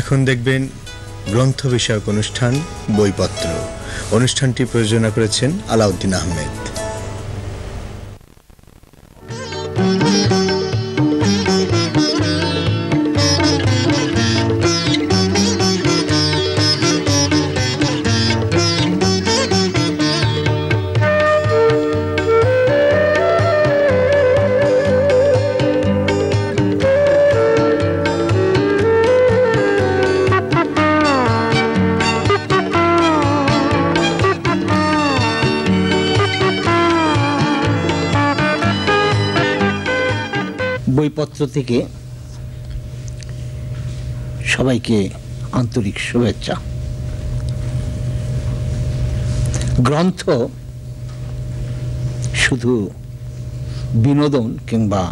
এখন দেখবেন গ্রন্থ বিষয়ক অনুষ্ঠান বইপত্র অনুষ্ঠানটি প্রযোজনা করেছেন আলাউদ্দিন আহমেদ থেকে সবাইকে আন্তরিক শুভেচ্ছা গ্রন্থ শুধু বিনোদন কিংবা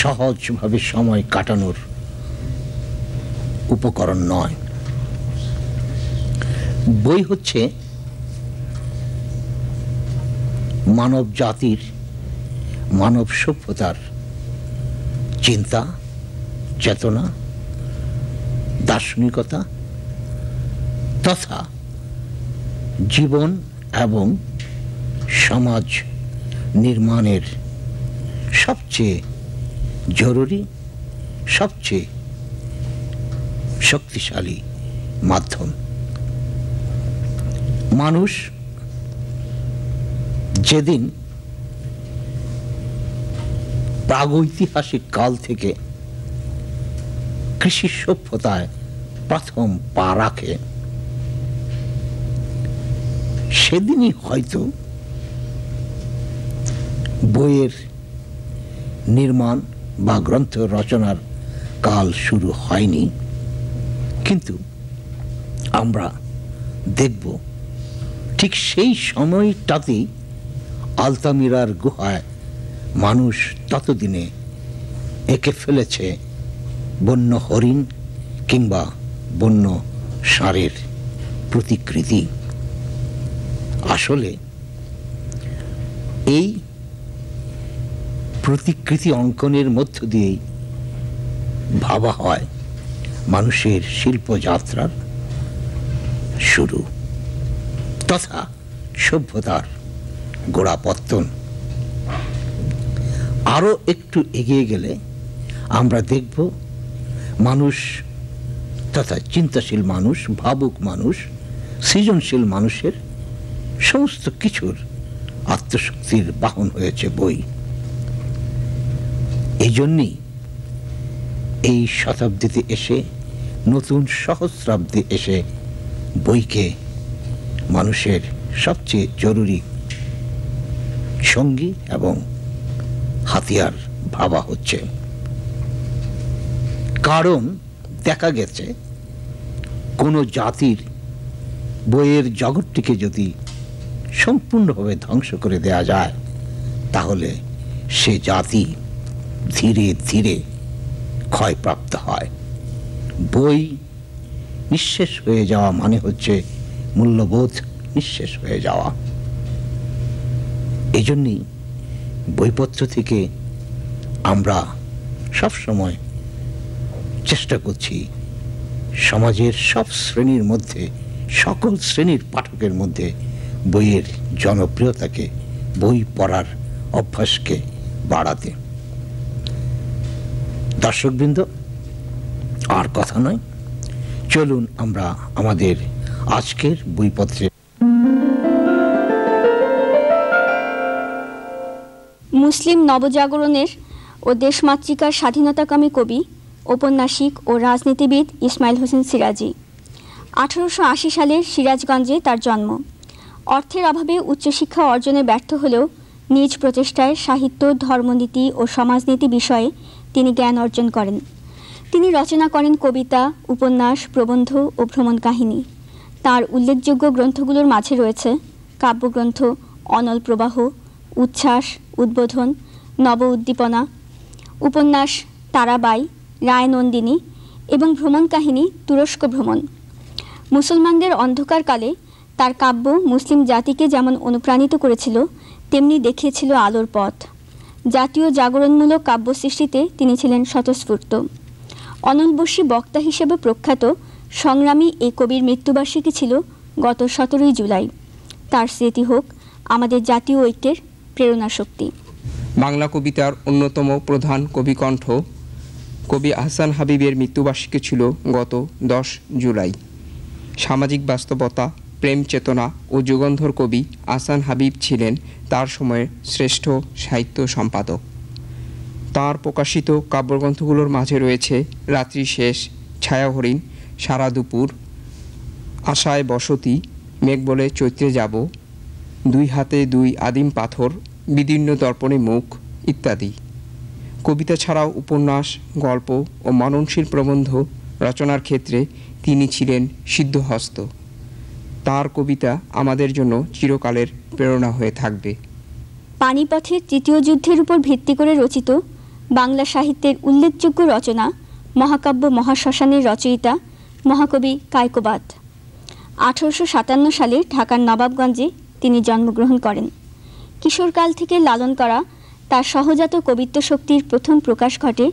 সহজভাবে সময় কাটানোর উপকরণ নয় বই হচ্ছে মানব জাতির মানব সভ্যতার চিন্তা চেতনা দার্শনিকতা তথা জীবন এবং সমাজ নির্মাণের সবচেয়ে জরুরি সবচেয়ে শক্তিশালী মাধ্যম মানুষ যেদিন প্রাগৈতিহাসিক কাল থেকে কৃষি সভ্যতায় প্রথম পা রাখে সেদিনই হয়তো বইয়ের নির্মাণ বা গ্রন্থ রচনার কাল শুরু হয়নি কিন্তু আমরা দেখব ঠিক সেই সময়টাতেই আলতামিরার গুহায় মানুষ ততদিনে একে ফেলেছে বন্য হরিণ কিংবা বন্য ষাঁড়ের প্রতিকৃতি আসলে এই প্রতিকৃতি অঙ্কনের মধ্য দিয়েই ভাবা হয় মানুষের শিল্পযাত্রার শুরু তথা সভ্যতার গোড়াপত্তন আরও একটু এগিয়ে গেলে আমরা দেখব মানুষ তথা চিন্তাশীল মানুষ ভাবুক মানুষ সৃজনশীল মানুষের সমস্ত কিছুর আত্মশক্তির বাহন হয়েছে বই এই জন্যই এই শতাব্দীতে এসে নতুন সহস্রাব্দে এসে বইকে মানুষের সবচেয়ে জরুরি সঙ্গী এবং হাতিয়ার ভাবা হচ্ছে কারণ দেখা গেছে কোনো জাতির বইয়ের জগৎটিকে যদি সম্পূর্ণভাবে ধ্বংস করে দেয়া যায় তাহলে সে জাতি ধীরে ধীরে ক্ষয়প্রাপ্ত হয় বই নিঃশেষ হয়ে যাওয়া মানে হচ্ছে মূল্যবোধ নিঃশেষ হয়ে যাওয়া এজন্যই বইপত্র থেকে আমরা সব সময় চেষ্টা করছি সমাজের সব শ্রেণীর মধ্যে সকল শ্রেণীর পাঠকের মধ্যে বইয়ের জনপ্রিয়তাকে বই পড়ার অভ্যাসকে বাড়াতে দর্শকবৃন্দ আর কথা নয় চলুন আমরা আমাদের আজকের বইপত্রে মুসলিম নবজাগরণের ও দেশমাতৃকার স্বাধীনতাকামী কবি ঔপন্যাসিক ও রাজনীতিবিদ ইসমাইল হোসেন সিরাজি আঠারোশো আশি সালের সিরাজগঞ্জে তার জন্ম অর্থের অভাবে উচ্চশিক্ষা অর্জনে ব্যর্থ হলেও নিজ প্রচেষ্টায় সাহিত্য ধর্মনীতি ও সমাজনীতি বিষয়ে তিনি জ্ঞান অর্জন করেন তিনি রচনা করেন কবিতা উপন্যাস প্রবন্ধ ও ভ্রমণ কাহিনী তার উল্লেখযোগ্য গ্রন্থগুলোর মাঝে রয়েছে কাব্যগ্রন্থ অনল প্রবাহ উচ্ছ্বাস উদ্বোধন নব উদ্দীপনা উপন্যাস তারাবাই নন্দিনী এবং ভ্রমণ কাহিনী তুরস্ক ভ্রমণ মুসলমানদের অন্ধকারকালে তার কাব্য মুসলিম জাতিকে যেমন অনুপ্রাণিত করেছিল তেমনি দেখিয়েছিল আলোর পথ জাতীয় জাগরণমূলক কাব্য সৃষ্টিতে তিনি ছিলেন স্বতঃস্ফূর্ত অনলবশী বক্তা হিসেবে প্রখ্যাত সংগ্রামী এ কবির মৃত্যুবার্ষিকী ছিল গত সতেরোই জুলাই তার স্মৃতি হোক আমাদের জাতীয় ঐক্যের প্রেরণা শক্তি বাংলা কবিতার অন্যতম প্রধান কবিকণ্ঠ কবি আহসান হাবিবের মৃত্যুবার্ষিকী ছিল গত দশ জুলাই সামাজিক বাস্তবতা প্রেম চেতনা ও যুগন্ধর কবি আহসান হাবিব ছিলেন তার সময়ের শ্রেষ্ঠ সাহিত্য সম্পাদক তার প্রকাশিত কাব্যগ্রন্থগুলোর মাঝে রয়েছে রাত্রি শেষ ছায়াহরিণ সারা দুপুর আশায় বসতি মেঘ বলে চৈত্রে যাব দুই হাতে দুই আদিম পাথর বিদীর্ণ দর্পণে মুখ ইত্যাদি কবিতা ছাড়াও উপন্যাস গল্প ও মননশীল প্রবন্ধ রচনার ক্ষেত্রে তিনি ছিলেন সিদ্ধহস্ত তার কবিতা আমাদের জন্য চিরকালের প্রেরণা হয়ে থাকবে পানিপথের তৃতীয় যুদ্ধের উপর ভিত্তি করে রচিত বাংলা সাহিত্যের উল্লেখযোগ্য রচনা মহাকাব্য মহাশ্মশানের রচয়িতা মহাকবি কায়কোবাদ আঠারোশো সাতান্ন সালে ঢাকার নবাবগঞ্জে তিনি জন্মগ্রহণ করেন কিশোরকাল থেকে লালন করা তার সহজাত কবিত্ব শক্তির প্রথম প্রকাশ ঘটে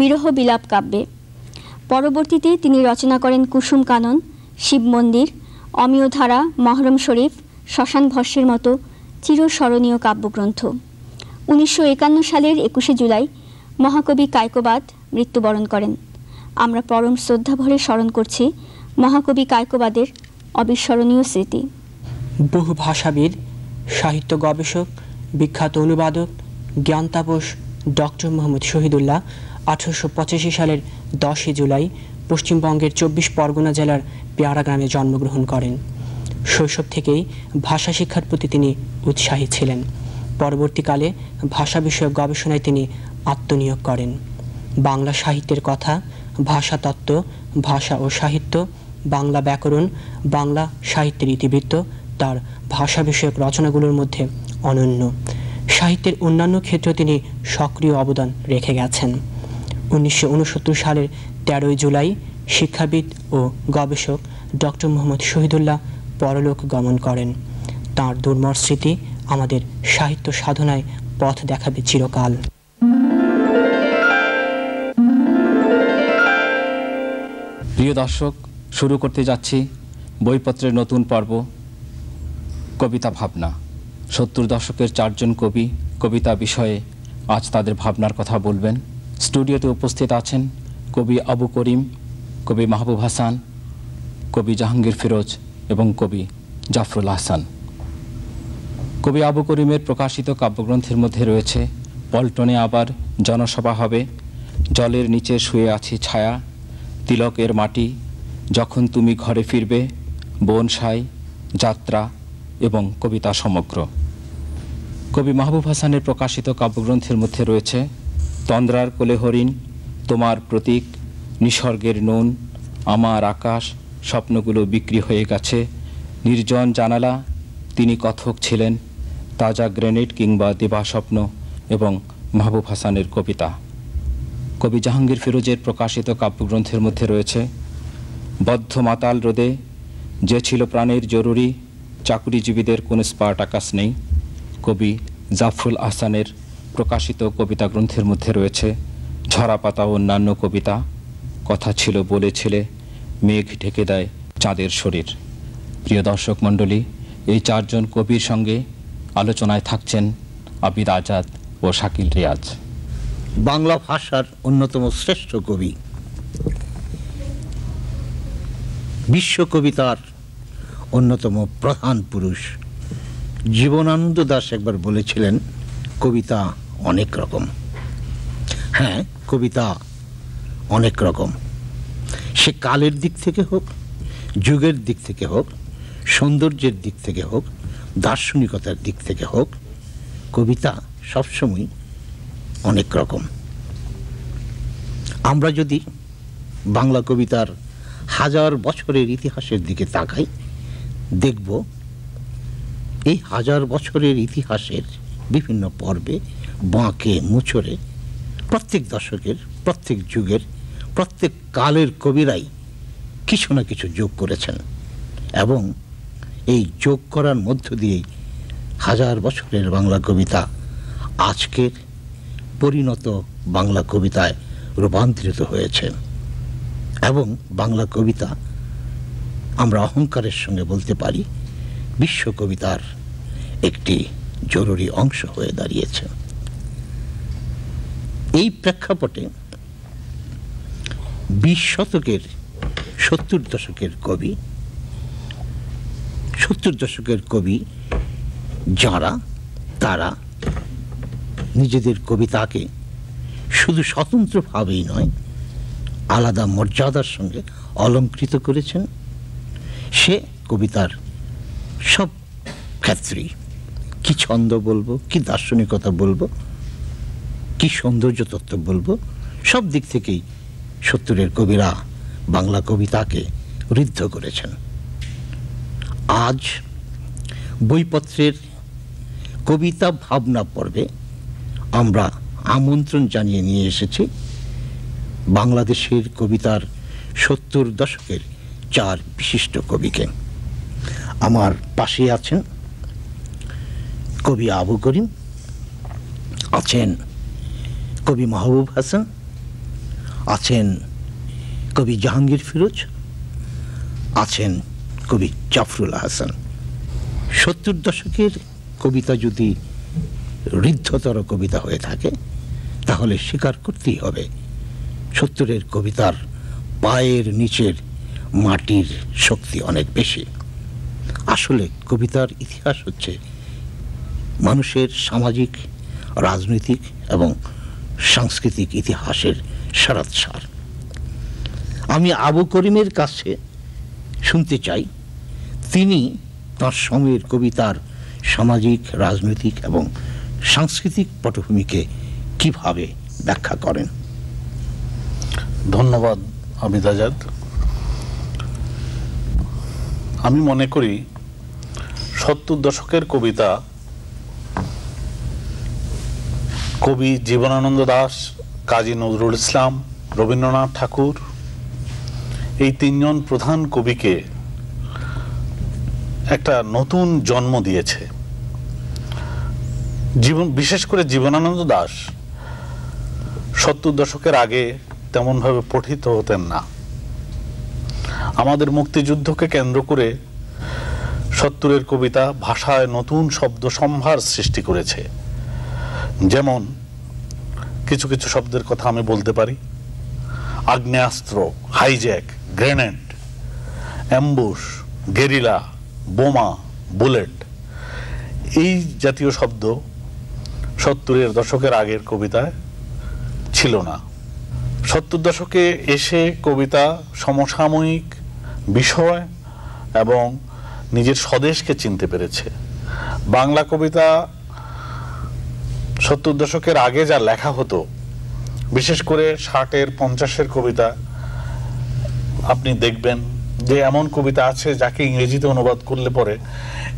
বিরহ বিলাপ কাব্যে পরবর্তীতে তিনি রচনা করেন কুসুম কানন শিব মন্দির অমিয়ধারা মহরম শরীফ শ্মশান ভস্যের মতো চিরস্মরণীয় কাব্যগ্রন্থ উনিশশো একান্ন সালের একুশে জুলাই মহাকবি কায়কোবাদ মৃত্যুবরণ করেন আমরা পরম শ্রদ্ধাভরে স্মরণ করছি মহাকবি কায়কোবাদের অবিস্মরণীয় স্মৃতি বহু ভাষাবিদ সাহিত্য গবেষক বিখ্যাত অনুবাদক জ্ঞানতাপস ডক্টর মোহাম্মদ শহীদুল্লাহ আঠারোশো পঁচাশি সালের দশই জুলাই পশ্চিমবঙ্গের চব্বিশ পরগনা জেলার পেয়ারা গ্রামে জন্মগ্রহণ করেন শৈশব থেকেই ভাষা শিক্ষার প্রতি তিনি উৎসাহী ছিলেন পরবর্তীকালে ভাষা বিষয়ক গবেষণায় তিনি আত্মনিয়োগ করেন বাংলা সাহিত্যের কথা ভাষাতত্ত্ব ভাষা ও সাহিত্য বাংলা ব্যাকরণ বাংলা সাহিত্যের ইতিবৃত্ত তার ভাষা বিষয়ক রচনাগুলোর মধ্যে অনন্য সাহিত্যের অন্যান্য ক্ষেত্রে তিনি সক্রিয় অবদান রেখে গেছেন উনিশশো সালের তেরোই জুলাই শিক্ষাবিদ ও গবেষক ডক্টর মোহাম্মদ শহীদুল্লাহ পরলোক গমন করেন তাঁর দুর্মর স্মৃতি আমাদের সাহিত্য সাধনায় পথ দেখাবে চিরকাল প্রিয় দর্শক শুরু করতে যাচ্ছি বইপত্রের নতুন পর্ব কবিতা ভাবনা সত্তর দশকের চারজন কবি কবিতা বিষয়ে আজ তাদের ভাবনার কথা বলবেন স্টুডিওতে উপস্থিত আছেন কবি আবু করিম কবি মাহবুব হাসান কবি জাহাঙ্গীর ফিরোজ এবং কবি জাফরুল হাসান কবি আবু করিমের প্রকাশিত কাব্যগ্রন্থের মধ্যে রয়েছে পল্টনে আবার জনসভা হবে জলের নিচে শুয়ে আছে ছায়া তিলকের মাটি যখন তুমি ঘরে ফিরবে বনসাই যাত্রা এবং কবিতা সমগ্র কবি মাহবুব হাসানের প্রকাশিত কাব্যগ্রন্থের মধ্যে রয়েছে তন্দ্রার কোলে হরিণ তোমার প্রতীক নিসর্গের নুন আমার আকাশ স্বপ্নগুলো বিক্রি হয়ে গেছে নির্জন জানালা তিনি কথক ছিলেন তাজা গ্রেনেড কিংবা স্বপ্ন এবং মাহবুব হাসানের কবিতা কবি জাহাঙ্গীর ফিরোজের প্রকাশিত কাব্যগ্রন্থের মধ্যে রয়েছে বদ্ধ মাতাল রোদে যে ছিল প্রাণের জরুরি চাকুরিজীবীদের কোনো আকাশ নেই কবি জাফরুল আহসানের প্রকাশিত কবিতা গ্রন্থের মধ্যে রয়েছে ঝরাপাতা অন্যান্য কবিতা কথা ছিল বলেছিলে মেঘ ঢেকে দেয় চাঁদের শরীর প্রিয় দর্শক মণ্ডলী এই চারজন কবির সঙ্গে আলোচনায় থাকছেন আবিদ আজাদ ও শাকিল রিয়াজ বাংলা ভাষার অন্যতম শ্রেষ্ঠ কবি বিশ্ব কবিতার অন্যতম প্রধান পুরুষ জীবনানন্দ দাস একবার বলেছিলেন কবিতা অনেক রকম হ্যাঁ কবিতা অনেক রকম সে কালের দিক থেকে হোক যুগের দিক থেকে হোক সৌন্দর্যের দিক থেকে হোক দার্শনিকতার দিক থেকে হোক কবিতা সবসময় অনেক রকম আমরা যদি বাংলা কবিতার হাজার বছরের ইতিহাসের দিকে তাকাই দেখব এই হাজার বছরের ইতিহাসের বিভিন্ন পর্বে বাঁকে মুছড়ে প্রত্যেক দশকের প্রত্যেক যুগের প্রত্যেক কালের কবিরাই কিছু না কিছু যোগ করেছেন এবং এই যোগ করার মধ্য দিয়েই হাজার বছরের বাংলা কবিতা আজকের পরিণত বাংলা কবিতায় রূপান্তরিত হয়েছে এবং বাংলা কবিতা আমরা অহংকারের সঙ্গে বলতে পারি বিশ্ব কবিতার একটি জরুরি অংশ হয়ে দাঁড়িয়েছে এই প্রেক্ষাপটে বিশ শতকের সত্তর দশকের কবি সত্তর দশকের কবি যারা তারা নিজেদের কবিতাকে শুধু স্বতন্ত্রভাবেই নয় আলাদা মর্যাদার সঙ্গে অলঙ্কৃত করেছেন সে কবিতার সব ক্ষেত্রেই কি ছন্দ বলবো কি দার্শনিকতা বলবো কি সৌন্দর্য তত্ত্ব বলবো সব দিক থেকেই সত্তরের কবিরা বাংলা কবিতাকে ঋদ্ধ করেছেন আজ বইপত্রের কবিতা ভাবনা পর্বে আমরা আমন্ত্রণ জানিয়ে নিয়ে এসেছি বাংলাদেশের কবিতার সত্তর দশকের চার বিশিষ্ট কবিকে আমার পাশে আছেন কবি আবু করিম আছেন কবি মাহবুব হাসান আছেন কবি জাহাঙ্গীর ফিরোজ আছেন কবি জাফরুল হাসান সত্তর দশকের কবিতা যদি ঋদ্ধতর কবিতা হয়ে থাকে তাহলে স্বীকার করতেই হবে সত্তরের কবিতার পায়ের নিচের মাটির শক্তি অনেক বেশি আসলে কবিতার ইতিহাস হচ্ছে মানুষের সামাজিক রাজনৈতিক এবং সাংস্কৃতিক ইতিহাসের সারাৎসার আমি আবু করিমের কাছে শুনতে চাই তিনি তাঁর সময়ের কবিতার সামাজিক রাজনৈতিক এবং সাংস্কৃতিক পটভূমিকে কিভাবে ব্যাখ্যা করেন ধন্যবাদ আমিদ আজাদ আমি মনে করি সত্তর দশকের কবিতা কবি জীবনানন্দ দাস কাজী নজরুল ইসলাম রবীন্দ্রনাথ ঠাকুর এই তিনজন প্রধান কবিকে একটা নতুন জন্ম দিয়েছে জীবন বিশেষ করে জীবনানন্দ দাস সত্তর দশকের আগে তেমনভাবে পঠিত হতেন না আমাদের মুক্তিযুদ্ধকে কেন্দ্র করে সত্তরের কবিতা ভাষায় নতুন শব্দ সম্ভার সৃষ্টি করেছে যেমন কিছু কিছু শব্দের কথা আমি বলতে পারি আগ্নেয়াস্ত্র হাইজ্যাক গ্রেনেড অ্যাম্বুশ গেরিলা বোমা বুলেট এই জাতীয় শব্দ সত্তরের দশকের আগের কবিতায় ছিল না সত্তর দশকে এসে কবিতা সমসাময়িক বিষয় এবং নিজের স্বদেশকে চিনতে পেরেছে বাংলা কবিতা সত্তর দশকের আগে যা লেখা হতো বিশেষ করে ষাটের পঞ্চাশের কবিতা আপনি দেখবেন যে এমন কবিতা আছে যাকে ইংরেজিতে অনুবাদ করলে পরে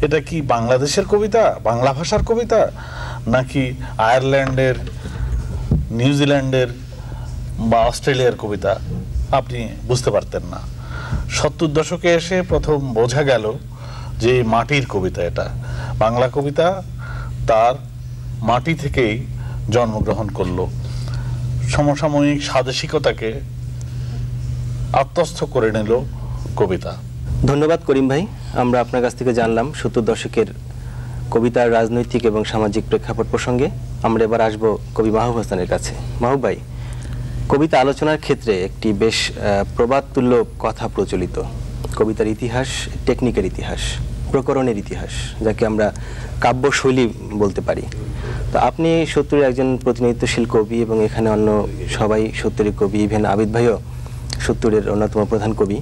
এটা কি বাংলাদেশের কবিতা বাংলা ভাষার কবিতা নাকি আয়ারল্যান্ডের নিউজিল্যান্ডের বা অস্ট্রেলিয়ার কবিতা আপনি বুঝতে পারতেন না সত্তর দশকে এসে প্রথম বোঝা গেল যে মাটির কবিতা এটা বাংলা কবিতা তার মাটি থেকেই জন্মগ্রহণ করলো সমসাময়িক স্বাদেশিকতাকে আত্মস্থ করে নিল কবিতা ধন্যবাদ করিম ভাই আমরা আপনার কাছ থেকে জানলাম সত্তর দশকের কবিতার রাজনৈতিক এবং সামাজিক প্রেক্ষাপট প্রসঙ্গে আমরা এবার আসবো কবি মাহবুব হাসানের কাছে মাহবুব ভাই কবিতা আলোচনার ক্ষেত্রে একটি বেশ প্রবাদতুল্য কথা প্রচলিত কবিতার ইতিহাস টেকনিকের ইতিহাস প্রকরণের ইতিহাস যাকে আমরা কাব্য শৈলী বলতে পারি তো আপনি সত্তরের একজন প্রতিনিধিত্বশীল কবি এবং এখানে অন্য সবাই সত্তরের কবি ইভেন আবিদ ভাইও সত্তরের অন্যতম প্রধান কবি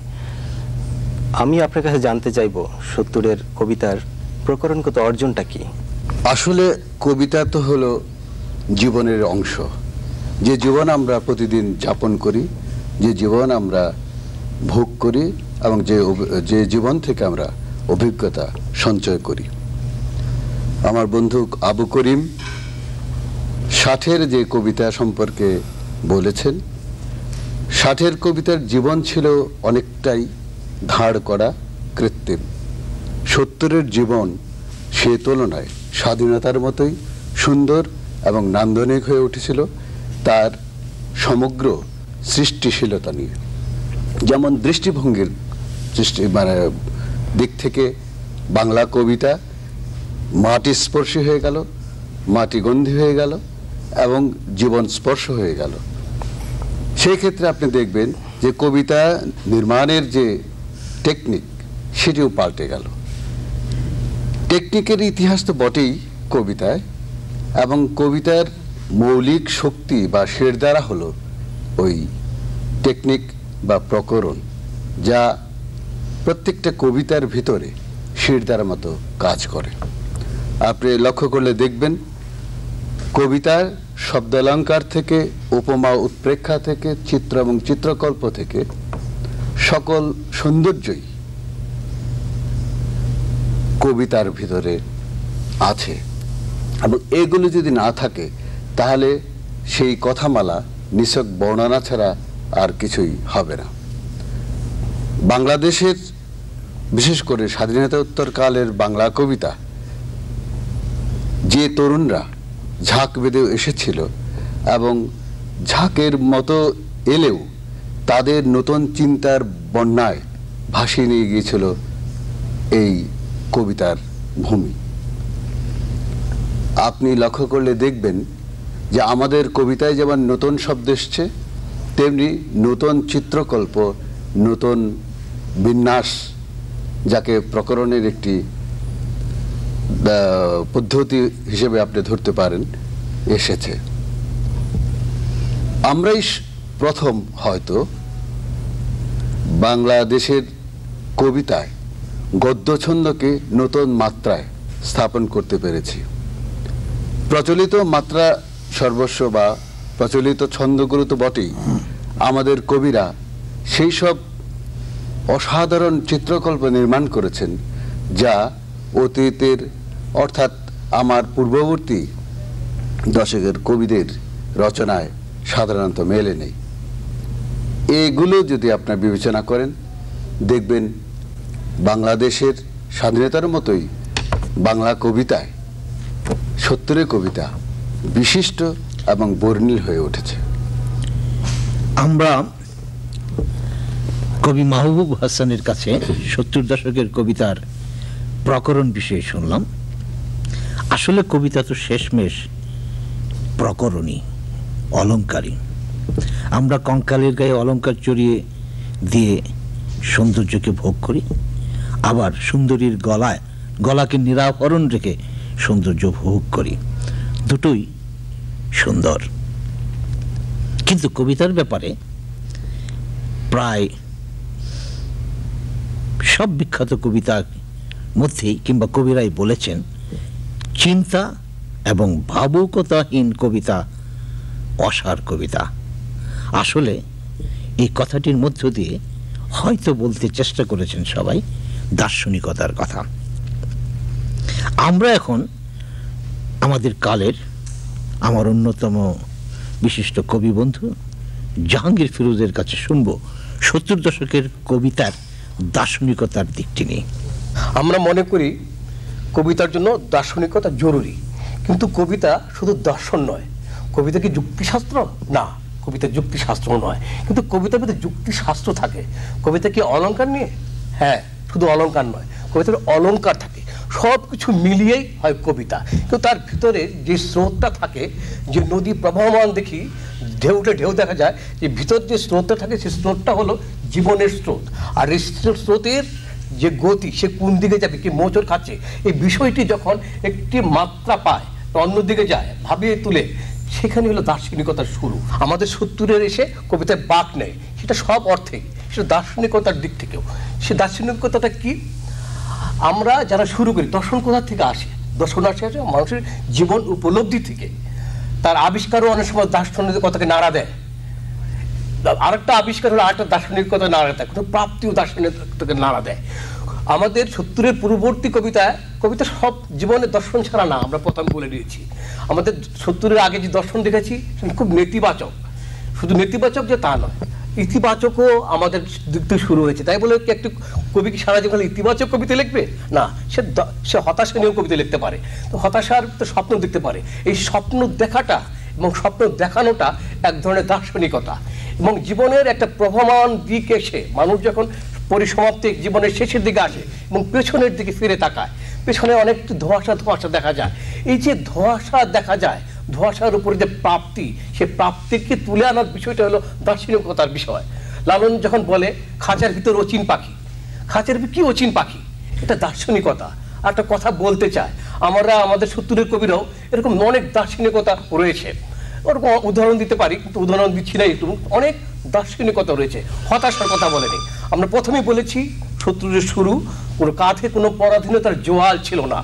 আমি আপনার কাছে জানতে চাইব সত্তরের কবিতার প্রকরণগত অর্জনটা কি আসলে কবিতা তো হলো জীবনের অংশ যে জীবন আমরা প্রতিদিন যাপন করি যে জীবন আমরা ভোগ করি এবং যে যে জীবন থেকে আমরা অভিজ্ঞতা সঞ্চয় করি আমার বন্ধু আবু করিম ষাটের যে কবিতা সম্পর্কে বলেছেন ষাটের কবিতার জীবন ছিল অনেকটাই ধাড় করা কৃত্রিম সত্তরের জীবন সে তুলনায় স্বাধীনতার মতোই সুন্দর এবং নান্দনিক হয়ে উঠেছিল তার সমগ্র সৃষ্টিশীলতা নিয়ে যেমন দৃষ্টিভঙ্গির সৃষ্টি মানে দিক থেকে বাংলা কবিতা মাটি স্পর্শী হয়ে গেল মাটি গন্ধি হয়ে গেল এবং জীবন স্পর্শ হয়ে গেল সেই ক্ষেত্রে আপনি দেখবেন যে কবিতা নির্মাণের যে টেকনিক সেটিও পাল্টে গেল টেকনিকের ইতিহাস তো বটেই কবিতায় এবং কবিতার মৌলিক শক্তি বা শের দ্বারা হলো ওই টেকনিক বা প্রকরণ যা প্রত্যেকটা কবিতার ভিতরে শের দ্বারা মতো কাজ করে আপনি লক্ষ্য করলে দেখবেন কবিতার শব্দালঙ্কার থেকে উপমা উৎপ্রেক্ষা থেকে চিত্র এবং চিত্রকল্প থেকে সকল সৌন্দর্যই কবিতার ভিতরে আছে এবং এগুলো যদি না থাকে তাহলে সেই কথামালা নিছক বর্ণনা ছাড়া আর কিছুই হবে না বাংলাদেশের বিশেষ করে স্বাধীনতা উত্তরকালের বাংলা কবিতা যে তরুণরা ঝাঁক বেঁধেও এসেছিল এবং ঝাঁকের মতো এলেও তাদের নতুন চিন্তার বন্যায় ভাসিয়ে নিয়ে গিয়েছিল এই কবিতার ভূমি আপনি লক্ষ্য করলে দেখবেন যে আমাদের কবিতায় যেমন নতুন শব্দ এসছে তেমনি নতুন চিত্রকল্প নতুন বিন্যাস যাকে প্রকরণের একটি পদ্ধতি হিসেবে আপনি ধরতে পারেন এসেছে আমরাই প্রথম হয়তো বাংলাদেশের কবিতায় গদ্যছন্দকে নতুন মাত্রায় স্থাপন করতে পেরেছি প্রচলিত মাত্রা সর্বস্ব বা প্রচলিত ছন্দগুলো তো বটেই আমাদের কবিরা সেই সব অসাধারণ চিত্রকল্প নির্মাণ করেছেন যা অতীতের অর্থাৎ আমার পূর্ববর্তী দশকের কবিদের রচনায় সাধারণত মেলে নেই এগুলো যদি আপনার বিবেচনা করেন দেখবেন বাংলাদেশের স্বাধীনতার মতোই বাংলা কবিতায় সত্তরের কবিতা বিশিষ্ট এবং বর্ণিল হয়ে উঠেছে আমরা কবি মাহবুব হাসানের কাছে সত্তর দশকের কবিতার প্রকরণ বিষয়ে শুনলাম আসলে কবিতা তো শেষমেশ প্রকরণী অলঙ্কারী আমরা কঙ্কালের গায়ে অলঙ্কার চড়িয়ে দিয়ে সৌন্দর্যকে ভোগ করি আবার সুন্দরীর গলায় গলাকে নিরাভরণ রেখে সৌন্দর্য ভোগ করি দুটোই সুন্দর কিন্তু কবিতার ব্যাপারে প্রায় সব বিখ্যাত কবিতার মধ্যেই কিংবা কবিরাই বলেছেন চিন্তা এবং ভাবুকতাহীন কবিতা অসার কবিতা আসলে এই কথাটির মধ্য দিয়ে হয়তো বলতে চেষ্টা করেছেন সবাই দার্শনিকতার কথা আমরা এখন আমাদের কালের আমার অন্যতম বিশিষ্ট কবি বন্ধু জাহাঙ্গীর ফিরোজের কাছে শুনব সত্তর দশকের কবিতার দার্শনিকতার দিকটি নিয়ে আমরা মনে করি কবিতার জন্য দার্শনিকতা জরুরি কিন্তু কবিতা শুধু দর্শন নয় কবিতা কি যুক্তিশাস্ত্র না কবিতা যুক্তিশাস্ত্র নয় কিন্তু কবিতার ভিতরে যুক্তিশাস্ত্র থাকে কবিতা কি অলঙ্কার নিয়ে হ্যাঁ শুধু অলঙ্কার নয় কবিতার অলঙ্কার থাকে সব কিছু মিলিয়েই হয় কবিতা কিন্তু তার ভিতরে যে স্রোতটা থাকে যে নদী প্রবাহমান দেখি ঢেউটা ঢেউ দেখা যায় যে ভিতর যে স্রোতটা থাকে সেই স্রোতটা হলো জীবনের স্রোত আর এই স্রোতের যে গতি সে কোন দিকে যাবে কি মোচর খাচ্ছে এই বিষয়টি যখন একটি মাত্রা পায় অন্যদিকে যায় ভাবিয়ে তুলে সেখানে হলো দার্শনিকতার শুরু আমাদের সত্তরের এসে কবিতায় বাক নেয় সেটা সব অর্থে সেটা দার্শনিকতার দিক থেকেও সে দার্শনিকতাটা কি আমরা যারা শুরু করি দর্শন কোথা থেকে আসে দর্শন আসে মানুষের জীবন উপলব্ধি থেকে তার আবিষ্কারও অনেক সময় দার্শনিক কথাকে নাড়া দেয় আরেকটা আবিষ্কার হলো আরেকটা দার্শনিক কথা নাড়া দেয় কোনো প্রাপ্তিও দার্শনিকতাকে নাড়া দেয় আমাদের সত্তরের পূর্ববর্তী কবিতা কবিতা সব জীবনে দর্শন ছাড়া না আমরা প্রথম বলে দিয়েছি আমাদের সত্তরের আগে যে দর্শন দেখেছি খুব নেতিবাচক শুধু নেতিবাচক যে তা নয় ইতিবাচকও আমাদের দিক থেকে শুরু হয়েছে তাই বলে একটি কবি কি সারা জীবন ইতিবাচক কবিতা লিখবে না সে সে হতাশা নিয়েও কবিতা লিখতে পারে তো হতাশার তো স্বপ্ন দেখতে পারে এই স্বপ্ন দেখাটা এবং স্বপ্ন দেখানোটা এক ধরনের দার্শনিকতা এবং জীবনের একটা প্রভমান দিক এসে মানুষ যখন পরিসমাপ্তি জীবনের শেষের দিকে আসে এবং পেছনের দিকে ফিরে তাকায় পেছনে অনেক ধোঁয়াশা ধোঁয়াশা দেখা যায় এই যে ধোঁয়াশা দেখা যায় ধোয়াশার উপরে যে প্রাপ্তি সে প্রাপ্তিকে তুলে আনার বিষয়টা হলো দার্শনিকতার বিষয় লালন যখন বলে খাঁচার ভিতর অচিন পাখি খাঁচার ভিতর কি অচিন পাখি এটা দার্শনিকতা একটা কথা বলতে চায় আমরা আমাদের সত্তরের কবিরাও এরকম অনেক দার্শনিকতা রয়েছে ওরকম উদাহরণ দিতে পারি কিন্তু উদাহরণ দিচ্ছি না একটু অনেক দার্শনিকতা রয়েছে হতাশার কথা বলেনি আমরা প্রথমেই বলেছি শত্রুরের শুরু কোনো কাঁধে কোনো পরাধীনতার জোয়াল ছিল না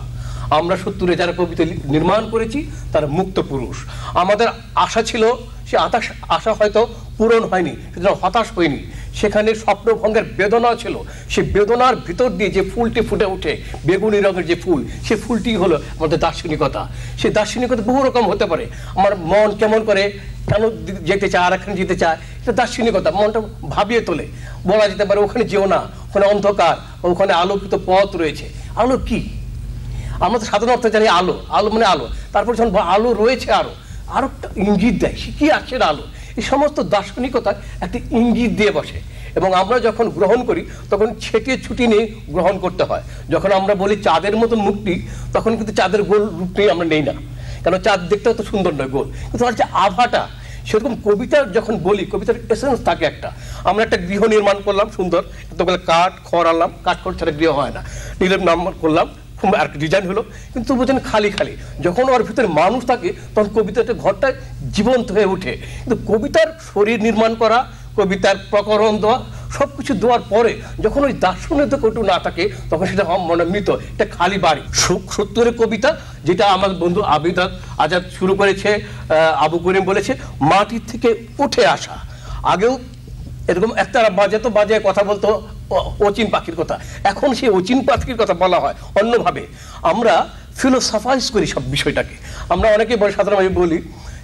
আমরা সত্তরে যারা কবিতা নির্মাণ করেছি তারা মুক্ত পুরুষ আমাদের আশা ছিল সে আতাশ আশা হয়তো পূরণ হয়নি সেজন্য হতাশ হয়নি সেখানে স্বপ্নভঙ্গের বেদনা ছিল সে বেদনার ভিতর দিয়ে যে ফুলটি ফুটে ওঠে বেগুনি রঙের যে ফুল সে ফুলটি হলো আমাদের দার্শনিকতা সে দার্শনিকতা বহু রকম হতে পারে আমার মন কেমন করে কেন যেতে চায় আর এখানে যেতে চায় এটা দার্শনিকতা মনটা ভাবিয়ে তোলে বলা যেতে পারে ওখানে যেও না ওখানে অন্ধকার ওখানে আলোকিত পথ রয়েছে আলো কী আমরা তো সাধারণ অর্থে জানি আলো আলো মানে আলো তারপর যখন আলো রয়েছে আরো আরো একটা ইঙ্গিত দেয় সে কি আসছে আলো এই সমস্ত দার্শনিকতায় একটা ইঙ্গিত দিয়ে বসে এবং আমরা যখন গ্রহণ করি তখন ছেটে ছুটি নিয়ে গ্রহণ করতে হয় যখন আমরা বলি চাঁদের মতো মুক্তি তখন কিন্তু চাঁদের গোল রূপটি আমরা নেই না কেন চাঁদ দেখতে তো সুন্দর নয় গোল কিন্তু হচ্ছে আভাটা সেরকম কবিতা যখন বলি কবিতার এসেন্স থাকে একটা আমরা একটা গৃহ নির্মাণ করলাম সুন্দর এতগুলো কাঠ খড় আনলাম কাঠ খড় ছাড়া গৃহ হয় না নিলাম নাম্বার করলাম আর ডিজাইন হলো কিন্তু বলছেন খালি খালি যখন ওর ভিতরে মানুষ থাকে তখন কবিতাটা ঘরটা জীবন্ত হয়ে ওঠে কিন্তু কবিতার শরীর নির্মাণ করা কবিতার প্রকরণ দেওয়া সব কিছু দেওয়ার পরে যখন ওই দার্শনিক কটু না থাকে তখন সেটা মনে মৃত এটা খালি বাড়ি সুখ সত্তরের কবিতা যেটা আমার বন্ধু আবিদাত আজাদ শুরু করেছে আবু করিম বলেছে মাটির থেকে উঠে আসা আগেও এরকম একটা বাজে তো বাজে কথা বলতো অচিন পাখির কথা এখন সেই অচিন পাখির কথা বলা হয় অন্যভাবে আমরা ফিলোসফাইজ করি সব বিষয়টাকে আমরা অনেকে বলে সাধারণভাবে বলি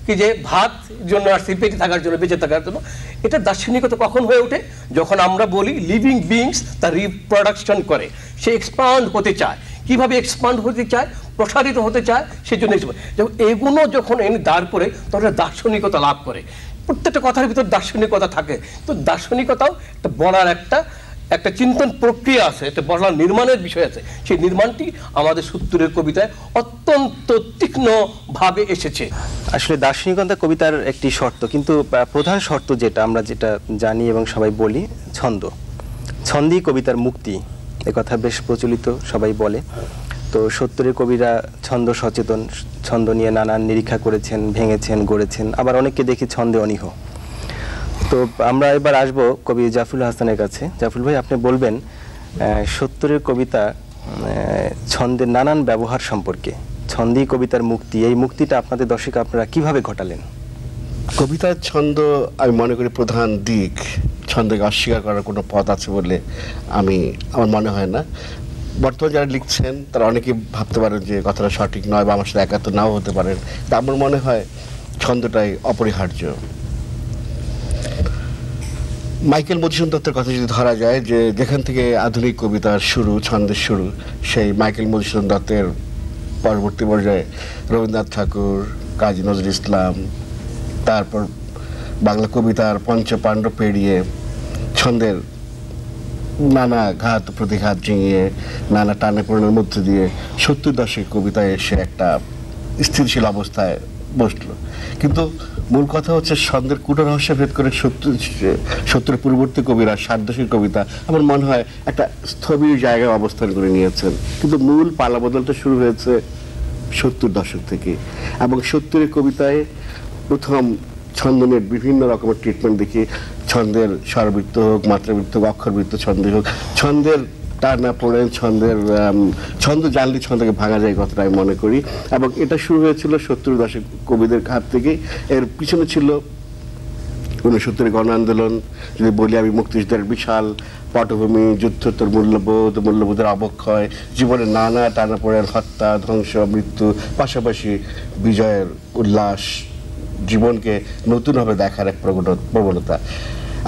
কি যে ভাত জন্য আর পেটে থাকার জন্য বেঁচে থাকার জন্য এটা দার্শনিকতা কখন হয়ে ওঠে যখন আমরা বলি লিভিং বিংস তার রিপ্রোডাকশন করে সে এক্সপান্ড হতে চায় কিভাবে এক্সপান্ড হতে চায় প্রসারিত হতে চায় সেজন্য এগুলো যখন এনে দাঁড় করে তখন দার্শনিকতা লাভ করে প্রত্যেকটা কথার ভিতর দার্শনিকতা থাকে তো দার্শনিকতাও একটা বলার একটা একটা চিন্তন প্রক্রিয়া আছে একটা বলার নির্মাণের বিষয় আছে সেই নির্মাণটি আমাদের সত্তরের কবিতায় অত্যন্ত তীক্ষ্ণভাবে এসেছে আসলে দার্শনিকতা কবিতার একটি শর্ত কিন্তু প্রধান শর্ত যেটা আমরা যেটা জানি এবং সবাই বলি ছন্দ ছন্দই কবিতার মুক্তি কথা বেশ প্রচলিত সবাই বলে তো সত্তরের কবিরা ছন্দ সচেতন ছন্দ নিয়ে নানান নিরীক্ষা করেছেন ভেঙেছেন গড়েছেন আবার অনেককে দেখি ছন্দে অনিহ তো আমরা এবার আসব কবি জাফরুল হাসানের কাছে জাফরুল ভাই আপনি বলবেন সত্তরের কবিতা ছন্দের নানান ব্যবহার সম্পর্কে ছন্দী কবিতার মুক্তি এই মুক্তিটা আপনাদের দর্শক আপনারা কিভাবে ঘটালেন কবিতার ছন্দ আমি মনে করি প্রধান দিক ছন্দকে অস্বীকার করার কোনো পথ আছে বলে আমি আমার মনে হয় না বর্তমানে যারা লিখছেন তারা অনেকে ভাবতে পারেন যে কথাটা সঠিক নয় বা আমার সাথে একাত্ম নাও হতে পারেন তা আমার মনে হয় ছন্দটাই অপরিহার্য মাইকেল মধুসূদন দত্তের কথা যদি ধরা যায় যে যেখান থেকে আধুনিক কবিতার শুরু ছন্দের শুরু সেই মাইকেল মধুসূদন দত্তের পরবর্তী পর্যায়ে রবীন্দ্রনাথ ঠাকুর কাজী নজরুল ইসলাম তারপর বাংলা কবিতার পাণ্ডব পেরিয়ে ছন্দের নানা ঘাত প্রতিঘাত জিঙিয়ে নানা টানাপোড়েনের মধ্যে দিয়ে সত্তর দশকে কবিতায় এসে একটা স্থিতিশীল অবস্থায় বসলো কিন্তু মূল কথা হচ্ছে ছন্দের কুটো রহস্য ভেদ করে সত্তরের পূর্ববর্তী কবিরা দশের কবিতা আমার মনে হয় একটা স্থবির জায়গায় অবস্থান করে নিয়েছেন কিন্তু মূল পালাবদলটা শুরু হয়েছে সত্তর দশক থেকে এবং সত্যের কবিতায় প্রথম ছন্দনের বিভিন্ন রকমের ট্রিটমেন্ট দেখি ছন্দের স্বরবৃত্ত হোক মাত্রাবৃত্ত হোক অক্ষরবৃত্ত ছন্দে হোক ছন্দের টানা পড়ে ছন্দের ছন্দ জানলে ছন্দকে ভাঙা যায় কথাটা আমি মনে করি এবং এটা শুরু হয়েছিল সত্তর দশক কবিদের হাত থেকে এর পিছনে ছিল ঊনসত্তরের গণ আন্দোলন যদি বলি আমি মুক্তিযুদ্ধের বিশাল পটভূমি যুদ্ধোত্তর মূল্যবোধ মূল্যবোধের অবক্ষয় জীবনের নানা টানাপোড়ের হত্যা ধ্বংস মৃত্যু পাশাপাশি বিজয়ের উল্লাস জীবনকে নতুনভাবে দেখার এক প্রবণতা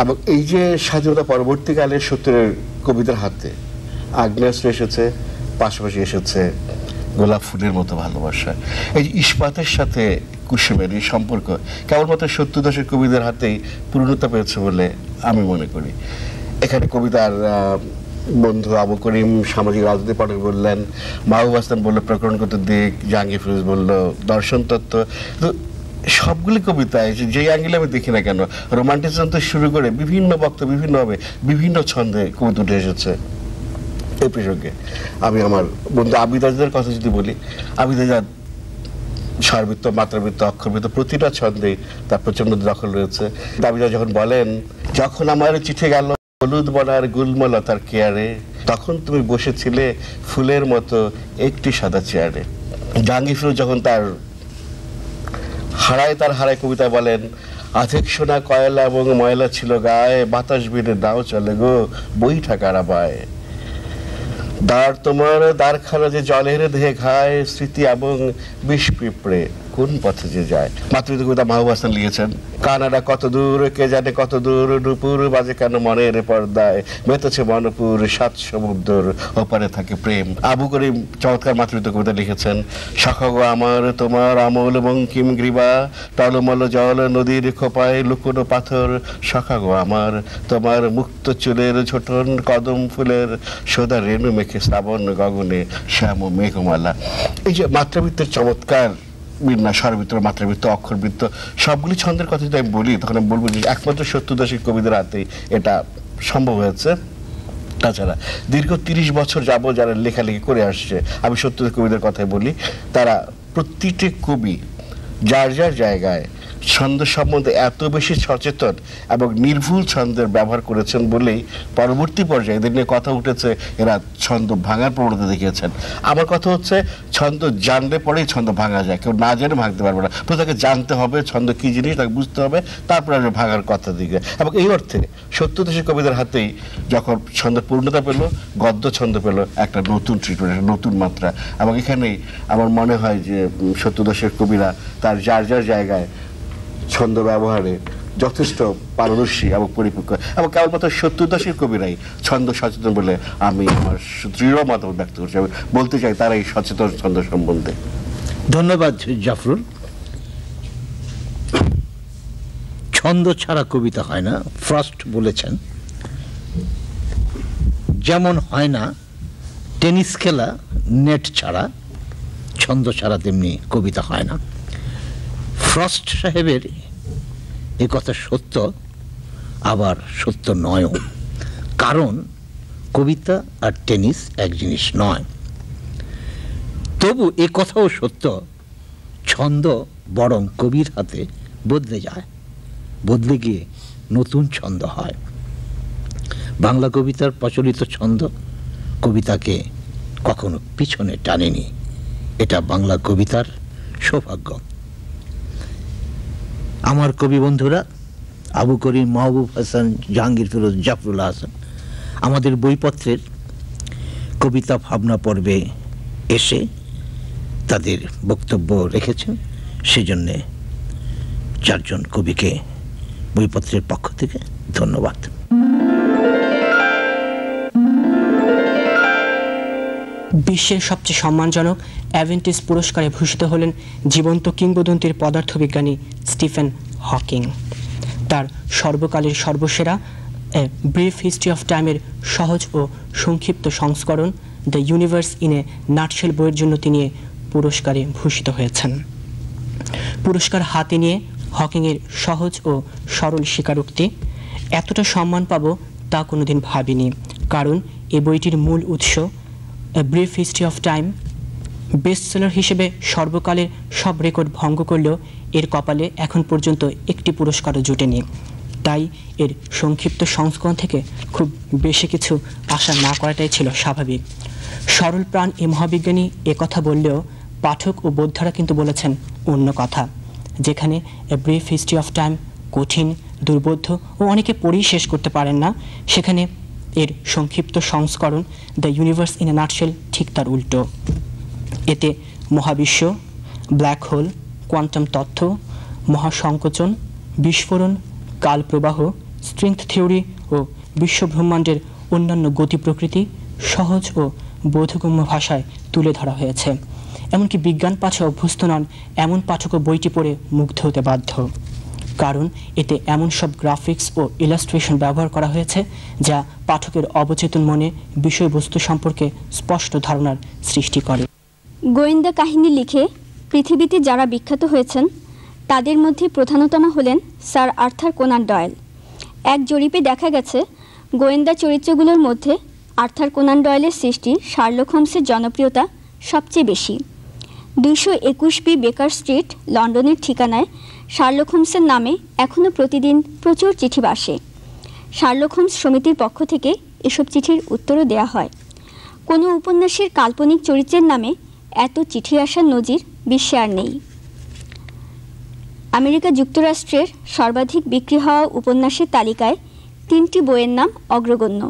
এবং এই যে স্বাধীনতা পরবর্তীকালে সত্তরের কবিতার হাতে আগ্নেয়াস্ত্র এসেছে পাশাপাশি এসেছে গোলাপ ফুলের মতো ভালোবাসা এই যে ইস্পাতের সাথে কুসুমের এই সম্পর্ক কেবলমাত্র সত্তর দশের কবিদের হাতেই পূর্ণতা পেয়েছে বলে আমি মনে করি এখানে কবিতার বন্ধু আবু করিম সামাজিক রাজনীতি পাঠক বললেন মাহবুব হাসান বললো প্রকরণগত দিক জাহাঙ্গীর ফিরোজ বলল দর্শন তত্ত্ব সবগুলি কবিতা আছে যে আঙ্গেলে আমি দেখি না কেন রোমান্টিজম তো শুরু করে বিভিন্ন বক্ত বিভিন্নভাবে বিভিন্ন ছন্দে কবিতা উঠে এসেছে এই প্রসঙ্গে আমি আমার বন্ধু আবিদাজদের কথা যদি বলি আবিদাজার সারবৃত্ত মাত্রাবৃত্ত অক্ষরবৃত্ত প্রতিটা ছন্দে তার প্রচণ্ড দখল রয়েছে দাবিদা যখন বলেন যখন আমার চিঠি গেল হলুদ বলার গুলমলতার কেয়ারে তখন তুমি বসেছিলে ফুলের মতো একটি সাদা চেয়ারে ফুল যখন তার হারায় তার হারায় কবিতা বলেন আধেক সোনা কয়লা এবং ময়লা ছিল গায়ে বাতাস বিনে দাও চলে গো বই ঠাকারা পায় দ্বার তোমার দ্বারখানা যে জলের দেহে ঘায় স্মৃতি এবং বিষ পিঁপড়ে কোন পথে যে যায় মাতৃকবিতা মাহবুব হাসান লিখেছেন কানাডা কত দূর কে জানে কত দূর নুপুর বাজে কেন মনের পর্দায় মেতেছে মনপুর সাত সমুদ্র ওপারে থাকে প্রেম আবু করিম চমৎকার মাতৃত্ব কবিতা লিখেছেন শাখগ আমার তোমার আমল বঙ্কিম গ্রীবা টলমল জল নদীর খোপায় লুকোনো পাথর শাখাগ আমার তোমার মুক্ত চুলের ছোটন কদম ফুলের সোদা রেণু মেখে শ্রাবণ গগনে শ্যাম মেঘমালা এই যে মাতৃবৃত্তের চমৎকার বিন্যাস স্বরবৃত্ত মাত্রাবৃত্ত অক্ষরবৃত্ত সবগুলি ছন্দের কথা যদি আমি বলি তখন আমি বলবো যে একমাত্র সত্যদাসী কবিদের হাতেই এটা সম্ভব হয়েছে তাছাড়া দীর্ঘ তিরিশ বছর যাব যারা লেখালেখি করে আসছে আমি সত্যদের কবিদের কথাই বলি তারা প্রতিটি কবি যার যার জায়গায় ছন্দ সম্বন্ধে এত বেশি সচেতন এবং নির্ভুল ছন্দের ব্যবহার করেছেন বলেই পরবর্তী পর্যায়ে এদের নিয়ে কথা উঠেছে এরা ছন্দ ভাঙার প্রবণতা দেখিয়েছেন আমার কথা হচ্ছে ছন্দ জানলে পরেই ছন্দ ভাঙা যায় কেউ না জেনে ভাঙতে পারবে না তো তাকে জানতে হবে ছন্দ কী জিনিস তাকে বুঝতে হবে তারপরে আমরা ভাঙার কথা দিকে এবং এই অর্থে দেশের কবিদের হাতেই যখন ছন্দ পূর্ণতা পেল গদ্য ছন্দ পেল একটা নতুন ট্রিটমেন্ট একটা নতুন মাত্রা এবং এখানেই আমার মনে হয় যে সত্যদশের কবিরা তার যার যার জায়গায় ছন্দ ব্যবহারে যথেষ্ট পারদর্শী এবং পরিপক্ক এবং কেবলমাত্র দশের কবিরাই ছন্দ সচেতন বলে আমি আমার দৃঢ় মতামত ব্যক্ত করছি আমি বলতে চাই তারা এই সচেতন ছন্দ সম্বন্ধে ধন্যবাদ জাফরুল ছন্দ ছাড়া কবিতা হয় না ফার্স্ট বলেছেন যেমন হয় না টেনিস খেলা নেট ছাড়া ছন্দ ছাড়া তেমনি কবিতা হয় না ফ্রস্ট সাহেবের এ কথা সত্য আবার সত্য নয়ও কারণ কবিতা আর টেনিস এক জিনিস নয় তবু এ কথাও সত্য ছন্দ বরং কবির হাতে বদলে যায় বদলে গিয়ে নতুন ছন্দ হয় বাংলা কবিতার প্রচলিত ছন্দ কবিতাকে কখনো পিছনে টানেনি এটা বাংলা কবিতার সৌভাগ্য আমার কবি বন্ধুরা আবু করিম মাহবুব হাসান জাহাঙ্গীর ফিরোজ জাফরুল্লাহ হাসান আমাদের বইপত্রের কবিতা ভাবনা পর্বে এসে তাদের বক্তব্য রেখেছেন সেজন্যে চারজন কবিকে বইপত্রের পক্ষ থেকে ধন্যবাদ বিশ্বের সবচেয়ে সম্মানজনক অ্যাভেন্টিস পুরস্কারে ভূষিত হলেন জীবন্ত কিংবদন্তির পদার্থবিজ্ঞানী স্টিফেন হকিং তার সর্বকালের সর্বসেরা এ ব্রিফ হিস্ট্রি অফ টাইমের সহজ ও সংক্ষিপ্ত সংস্করণ the universe in a nutshell বইয়ের জন্য তিনি পুরস্কারে ভূষিত হয়েছেন পুরস্কার হাতে নিয়ে হকিংয়ের সহজ ও সরল স্বীকারোক্তি এতটা সম্মান পাব তা কোনোদিন ভাবিনি কারণ এ বইটির মূল উৎস brief history of time bestseller হিসেবে সর্বকালের সব রেকর্ড ভঙ্গ করলেও এর কপালে এখন পর্যন্ত একটি পুরস্কারও জুটেনি তাই এর সংক্ষিপ্ত সংস্করণ থেকে খুব বেশি কিছু আশা না করাটাই ছিল স্বাভাবিক সরল প্রাণ এ মহাবিজ্ঞানী কথা বললেও পাঠক ও বোদ্ধারা কিন্তু বলেছেন অন্য কথা যেখানে a brief history of time কঠিন দুর্বোধ্য ও অনেকে পড়েই শেষ করতে পারেন না সেখানে এর সংক্ষিপ্ত সংস্করণ the universe in a nutshell ঠিক তার উল্টো এতে মহাবিশ্ব ব্ল্যাক হোল কোয়ান্টাম তথ্য মহাসংকোচন বিস্ফোরণ কালপ্রবাহ স্ট্রেংথ থিওরি ও বিশ্বব্রহ্মাণ্ডের অন্যান্য গতি প্রকৃতি সহজ ও বোধগম্য ভাষায় তুলে ধরা হয়েছে এমনকি বিজ্ঞান পাঠে অভ্যস্ত নন এমন পাঠকও বইটি পড়ে মুগ্ধ হতে বাধ্য কারণ এতে এমন সব গ্রাফিক্স ও ইলাস্ট্রেশন ব্যবহার করা হয়েছে যা পাঠকের অবচেতন মনে বিষয়বস্তু সম্পর্কে স্পষ্ট ধারণার সৃষ্টি করে গোয়েন্দা কাহিনী লিখে পৃথিবীতে যারা বিখ্যাত হয়েছেন তাদের মধ্যে প্রধানতম হলেন স্যার আর্থার কোনান ডয়েল এক জরিপে দেখা গেছে গোয়েন্দা চরিত্রগুলোর মধ্যে আর্থার কোনান ডয়েলের সৃষ্টি শার্লক হোমসের জনপ্রিয়তা সবচেয়ে বেশি দুশো একুশ বি বেকার স্ট্রিট লন্ডনের ঠিকানায় শার্লক হোমসের নামে এখনও প্রতিদিন প্রচুর চিঠি বাসে শার্লক হোমস সমিতির পক্ষ থেকে এসব চিঠির উত্তরও দেয়া হয় কোনো উপন্যাসের কাল্পনিক চরিত্রের নামে এত চিঠি আসার নজির বিশ্বে আর নেই আমেরিকা যুক্তরাষ্ট্রের সর্বাধিক বিক্রি হওয়া উপন্যাসের তালিকায় তিনটি বইয়ের নাম অগ্রগণ্য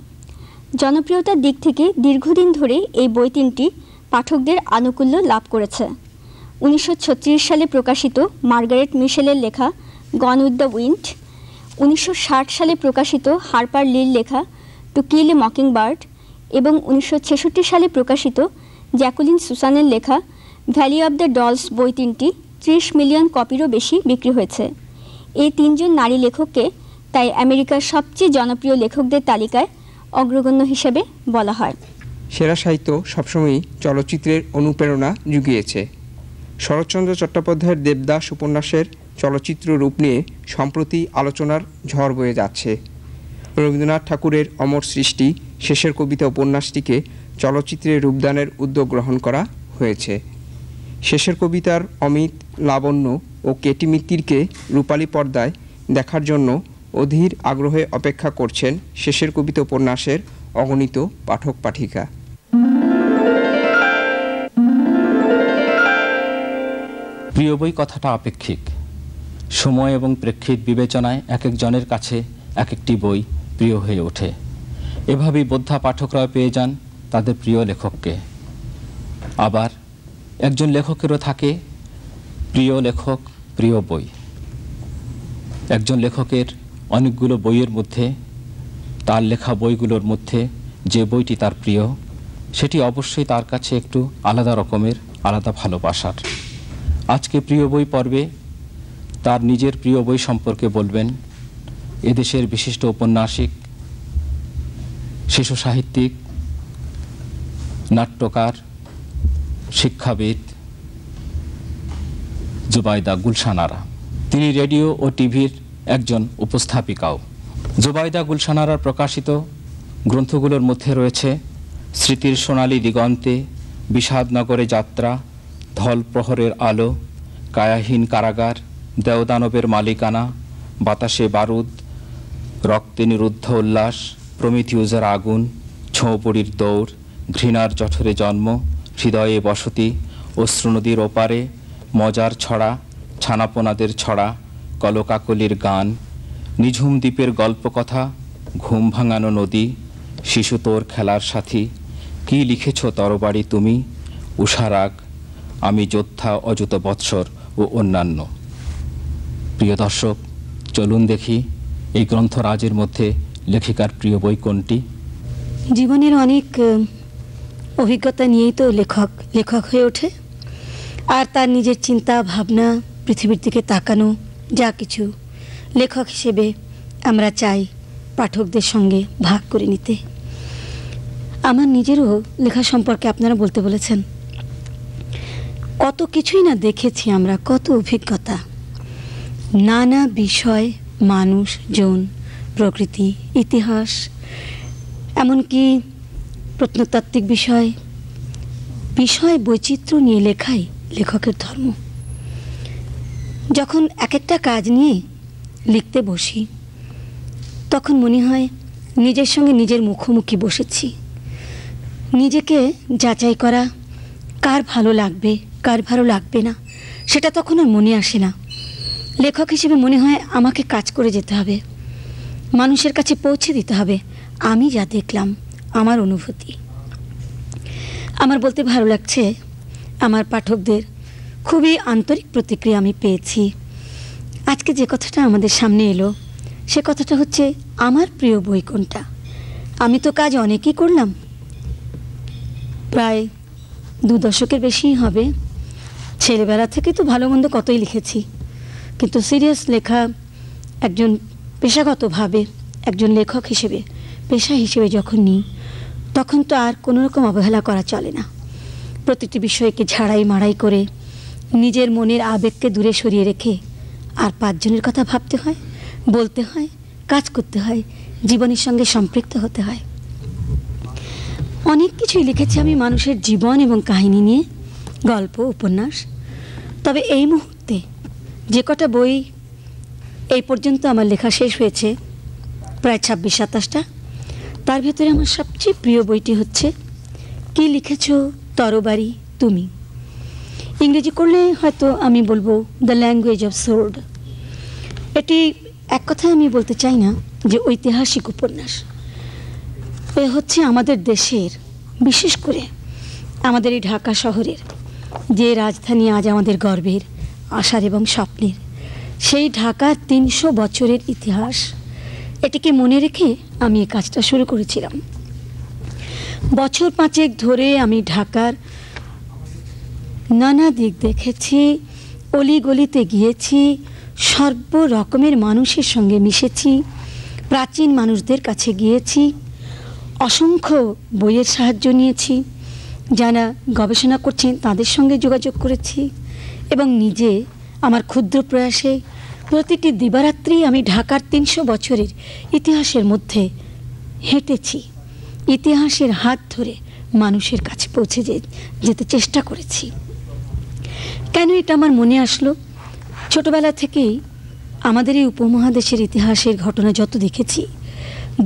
জনপ্রিয়তার দিক থেকে দীর্ঘদিন ধরে এই বই তিনটি পাঠকদের আনুকূল্য লাভ করেছে উনিশশো সালে প্রকাশিত মার্গারেট মিশেলের লেখা গন উইথ দ্য উইন্ড উনিশশো সালে প্রকাশিত হারপার লির লেখা to kill a mockingbird এবং উনিশশো সালে প্রকাশিত জ্যাকুলিন সুসানের লেখা ভ্যালি অব দ্য ডলস বই তিনটি ত্রিশ মিলিয়ন কপিরও বেশি বিক্রি হয়েছে এই তিনজন নারী লেখককে তাই আমেরিকার সবচেয়ে জনপ্রিয় লেখকদের তালিকায় অগ্রগণ্য হিসেবে বলা হয় সেরা সাহিত্য সবসময়ই চলচ্চিত্রের অনুপ্রেরণা জুগিয়েছে শরৎচন্দ্র চট্টোপাধ্যায়ের দেবদাস উপন্যাসের চলচ্চিত্র রূপ নিয়ে সম্প্রতি আলোচনার ঝড় বয়ে যাচ্ছে রবীন্দ্রনাথ ঠাকুরের অমর সৃষ্টি শেষের কবিতা উপন্যাসটিকে চলচ্চিত্রে রূপদানের উদ্যোগ গ্রহণ করা হয়েছে শেষের কবিতার অমিত লাবণ্য ও কেটি মিত্তিরকে রূপালী পর্দায় দেখার জন্য অধীর আগ্রহে অপেক্ষা করছেন শেষের কবিতা উপন্যাসের অগণিত পাঠক পাঠিকা প্রিয় বই কথাটা আপেক্ষিক সময় এবং প্রেক্ষিত বিবেচনায় এক একজনের কাছে এক একটি বই প্রিয় হয়ে ওঠে এভাবেই বোদ্ধা পাঠকরা পেয়ে যান তাদের প্রিয় লেখককে আবার একজন লেখকেরও থাকে প্রিয় লেখক প্রিয় বই একজন লেখকের অনেকগুলো বইয়ের মধ্যে তার লেখা বইগুলোর মধ্যে যে বইটি তার প্রিয় সেটি অবশ্যই তার কাছে একটু আলাদা রকমের আলাদা ভালোবাসার আজকে প্রিয় বই পর্বে তার নিজের প্রিয় বই সম্পর্কে বলবেন এদেশের বিশিষ্ট ঔপন্যাসিক শিশু সাহিত্যিক নাট্যকার শিক্ষাবিদ জুবাইদা গুলশানারা তিনি রেডিও ও টিভির একজন উপস্থাপিকাও জুবাইদা গুলশানারার প্রকাশিত গ্রন্থগুলোর মধ্যে রয়েছে স্মৃতির সোনালী দিগন্তে বিষাদনগরে যাত্রা ধল প্রহরের আলো কায়াহীন কারাগার দেওদানবের মালিকানা বাতাসে বারুদ রক্তে নিরুদ্ধ উল্লাস প্রমিতিউজার আগুন ছৌপড়ির দৌড় ঘৃণার জঠরে জন্ম হৃদয়ে বসতি অশ্রুনদীর ওপারে মজার ছড়া ছানাপোনাদের ছড়া কলকাকলির গান নিঝুম দ্বীপের গল্পকথা ঘুম ভাঙানো নদী শিশু তোর খেলার সাথী কি লিখেছ তরবারি তুমি উষারাগ আমি যোদ্ধা অযুত বৎসর ও অন্যান্য প্রিয় দর্শক চলুন দেখি এই গ্রন্থরাজের মধ্যে লেখিকার প্রিয় বই কোনটি জীবনের অনেক অভিজ্ঞতা নিয়েই তো লেখক লেখক হয়ে ওঠে আর তার নিজের চিন্তা ভাবনা পৃথিবীর দিকে তাকানো যা কিছু লেখক হিসেবে আমরা চাই পাঠকদের সঙ্গে ভাগ করে নিতে আমার নিজেরও লেখা সম্পর্কে আপনারা বলতে বলেছেন কত কিছুই না দেখেছি আমরা কত অভিজ্ঞতা নানা বিষয় মানুষ জন প্রকৃতি ইতিহাস এমনকি প্রত্নতাত্ত্বিক বিষয় বিষয় বৈচিত্র্য নিয়ে লেখাই লেখকের ধর্ম যখন এক একটা কাজ নিয়ে লিখতে বসি তখন মনে হয় নিজের সঙ্গে নিজের মুখোমুখি বসেছি নিজেকে যাচাই করা কার ভালো লাগবে কার ভালো লাগবে না সেটা তখন আর মনে আসে না লেখক হিসেবে মনে হয় আমাকে কাজ করে যেতে হবে মানুষের কাছে পৌঁছে দিতে হবে আমি যা দেখলাম আমার অনুভূতি আমার বলতে ভালো লাগছে আমার পাঠকদের খুবই আন্তরিক প্রতিক্রিয়া আমি পেয়েছি আজকে যে কথাটা আমাদের সামনে এলো সে কথাটা হচ্ছে আমার প্রিয় বই কোনটা আমি তো কাজ অনেকই করলাম প্রায় দু দশকের বেশি হবে ছেলেবেলা থেকে তো ভালো মন্দ কতই লিখেছি কিন্তু সিরিয়াস লেখা একজন পেশাগতভাবে একজন লেখক হিসেবে পেশা হিসেবে যখন নিই তখন তো আর কোনো রকম অবহেলা করা চলে না প্রতিটি বিষয়কে ঝাড়াই মাড়াই করে নিজের মনের আবেগকে দূরে সরিয়ে রেখে আর পাঁচজনের কথা ভাবতে হয় বলতে হয় কাজ করতে হয় জীবনের সঙ্গে সম্পৃক্ত হতে হয় অনেক কিছুই লিখেছি আমি মানুষের জীবন এবং কাহিনী নিয়ে গল্প উপন্যাস তবে এই মুহূর্তে যে কটা বই এই পর্যন্ত আমার লেখা শেষ হয়েছে প্রায় ছাব্বিশ সাতাশটা তার ভিতরে আমার সবচেয়ে প্রিয় বইটি হচ্ছে কি লিখেছ তরবারি তুমি ইংরেজি করলে হয়তো আমি বলবো দ্য ল্যাঙ্গুয়েজ অফ সোর্ড এটি এক কথায় আমি বলতে চাই না যে ঐতিহাসিক উপন্যাস এ হচ্ছে আমাদের দেশের বিশেষ করে আমাদের এই ঢাকা শহরের যে রাজধানী আজ আমাদের গর্বের আশার এবং স্বপ্নের সেই ঢাকার তিনশো বছরের ইতিহাস এটিকে মনে রেখে আমি এই কাজটা শুরু করেছিলাম বছর পাঁচেক ধরে আমি ঢাকার নানা দিক দেখেছি অলিগলিতে গিয়েছি সর্ব রকমের মানুষের সঙ্গে মিশেছি প্রাচীন মানুষদের কাছে গিয়েছি অসংখ্য বইয়ের সাহায্য নিয়েছি যারা গবেষণা করছেন তাদের সঙ্গে যোগাযোগ করেছি এবং নিজে আমার ক্ষুদ্র প্রয়াসে প্রতিটি দিবারাত্রি আমি ঢাকার তিনশো বছরের ইতিহাসের মধ্যে হেঁটেছি ইতিহাসের হাত ধরে মানুষের কাছে পৌঁছে যেতে চেষ্টা করেছি কেন এটা আমার মনে আসলো ছোটবেলা থেকেই আমাদের এই উপমহাদেশের ইতিহাসের ঘটনা যত দেখেছি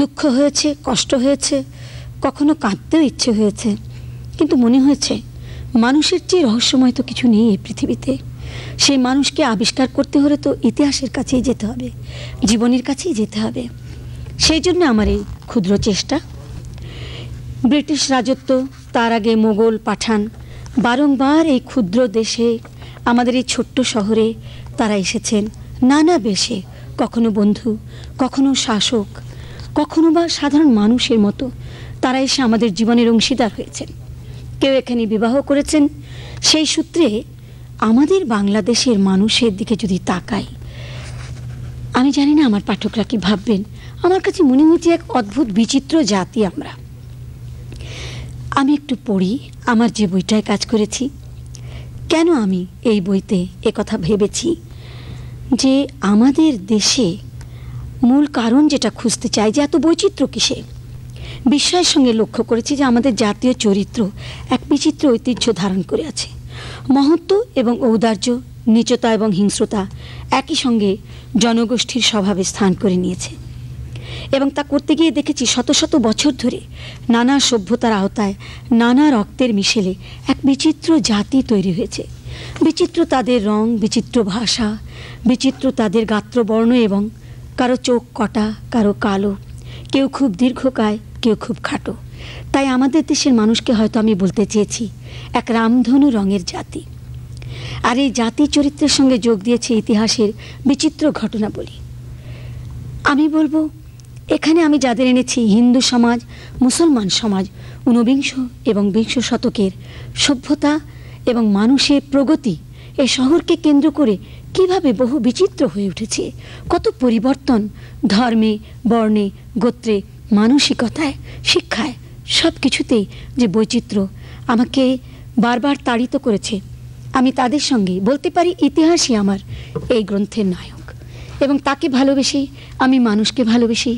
দুঃখ হয়েছে কষ্ট হয়েছে কখনো কাঁদতেও ইচ্ছে হয়েছে কিন্তু মনে হয়েছে মানুষের চেয়ে রহস্যময় তো কিছু নেই এই পৃথিবীতে সেই মানুষকে আবিষ্কার করতে হলে তো ইতিহাসের কাছেই যেতে হবে জীবনের কাছেই যেতে হবে সেই জন্য আমার এই ক্ষুদ্র চেষ্টা ব্রিটিশ রাজত্ব তার আগে মোগল পাঠান বারংবার এই ক্ষুদ্র দেশে আমাদের এই ছোট্ট শহরে তারা এসেছেন নানা বেশে কখনো বন্ধু কখনো শাসক কখনো বা সাধারণ মানুষের মতো তারা এসে আমাদের জীবনের অংশীদার হয়েছেন কেউ এখানে বিবাহ করেছেন সেই সূত্রে আমাদের বাংলাদেশের মানুষের দিকে যদি তাকাই আমি জানি না আমার পাঠকরা কি ভাববেন আমার কাছে মনে হচ্ছে এক অদ্ভুত বিচিত্র জাতি আমরা আমি একটু পড়ি আমার যে বইটায় কাজ করেছি কেন আমি এই বইতে কথা ভেবেছি যে আমাদের দেশে মূল কারণ যেটা খুঁজতে চাই যে এত বৈচিত্র্য কিসে বিস্ময়ের সঙ্গে লক্ষ্য করেছি যে আমাদের জাতীয় চরিত্র এক বিচিত্র ঐতিহ্য ধারণ করে আছে মহত্ব এবং ঔদার্য নিচতা এবং হিংস্রতা একই সঙ্গে জনগোষ্ঠীর স্বভাবে স্থান করে নিয়েছে এবং তা করতে গিয়ে দেখেছি শত শত বছর ধরে নানা সভ্যতার আওতায় নানা রক্তের মিশেলে এক বিচিত্র জাতি তৈরি হয়েছে বিচিত্র তাদের রং বিচিত্র ভাষা বিচিত্র তাদের গাত্রবর্ণ এবং কারো চোখ কটা কারো কালো কেউ খুব দীর্ঘকায় কেউ খুব খাটো তাই আমাদের দেশের মানুষকে হয়তো আমি বলতে চেয়েছি এক রামধনু রঙের জাতি আর এই জাতি চরিত্রের সঙ্গে যোগ দিয়েছে ইতিহাসের বিচিত্র বলি আমি বলবো এখানে আমি যাদের এনেছি হিন্দু সমাজ মুসলমান সমাজ ঊনবিংশ এবং বিংশ শতকের সভ্যতা এবং মানুষের প্রগতি এ শহরকে কেন্দ্র করে কিভাবে বহু বিচিত্র হয়ে উঠেছে কত পরিবর্তন ধর্মে বর্ণে গোত্রে মানসিকতায় শিক্ষায় সব কিছুতেই যে বৈচিত্র্য আমাকে বারবার তাড়িত করেছে আমি তাদের সঙ্গে বলতে পারি ইতিহাসই আমার এই গ্রন্থের নায়ক এবং তাকে ভালোবেসে আমি মানুষকে ভালোবেসে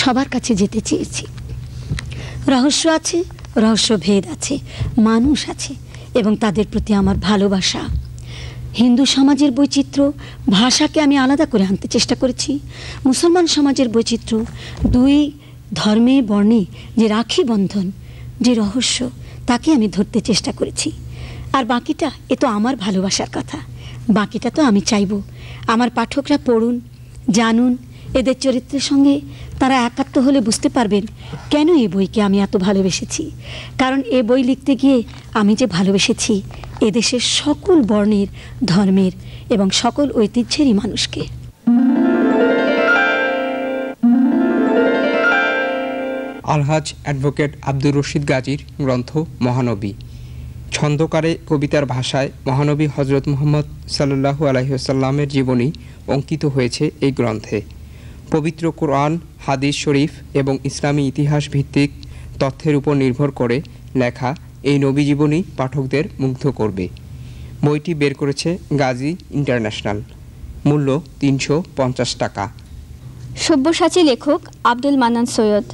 সবার কাছে যেতে চেয়েছি রহস্য আছে রহস্যভেদ আছে মানুষ আছে এবং তাদের প্রতি আমার ভালোবাসা হিন্দু সমাজের বৈচিত্র্য ভাষাকে আমি আলাদা করে আনতে চেষ্টা করেছি মুসলমান সমাজের বৈচিত্র্য দুই ধর্মে বর্ণে যে রাখি বন্ধন যে রহস্য তাকে আমি ধরতে চেষ্টা করেছি আর বাকিটা এ তো আমার ভালোবাসার কথা বাকিটা তো আমি চাইবো আমার পাঠকরা পড়ুন জানুন এদের চরিত্রের সঙ্গে তারা একাত্ম হলে বুঝতে পারবেন কেন এই বইকে আমি এত ভালোবেসেছি কারণ এ বই লিখতে গিয়ে আমি যে ভালোবেসেছি এদেশের সকল বর্ণের ধর্মের এবং সকল ঐতিহ্যেরই মানুষকে আলহাজ অ্যাডভোকেট আব্দুর রশিদ গাজীর গ্রন্থ মহানবী ছন্দকারে কবিতার ভাষায় মহানবী হজরত মোহাম্মদ সাল্লাহু আলহিহসাল্লামের জীবনী অঙ্কিত হয়েছে এই গ্রন্থে পবিত্র কোরআন হাদিস শরীফ এবং ইসলামী ইতিহাস ভিত্তিক তথ্যের উপর নির্ভর করে লেখা এই নবী জীবনী পাঠকদের মুগ্ধ করবে বইটি বের করেছে গাজী ইন্টারন্যাশনাল মূল্য তিনশো পঞ্চাশ টাকা সব্যসাচী লেখক আব্দুল মানান সৈয়দ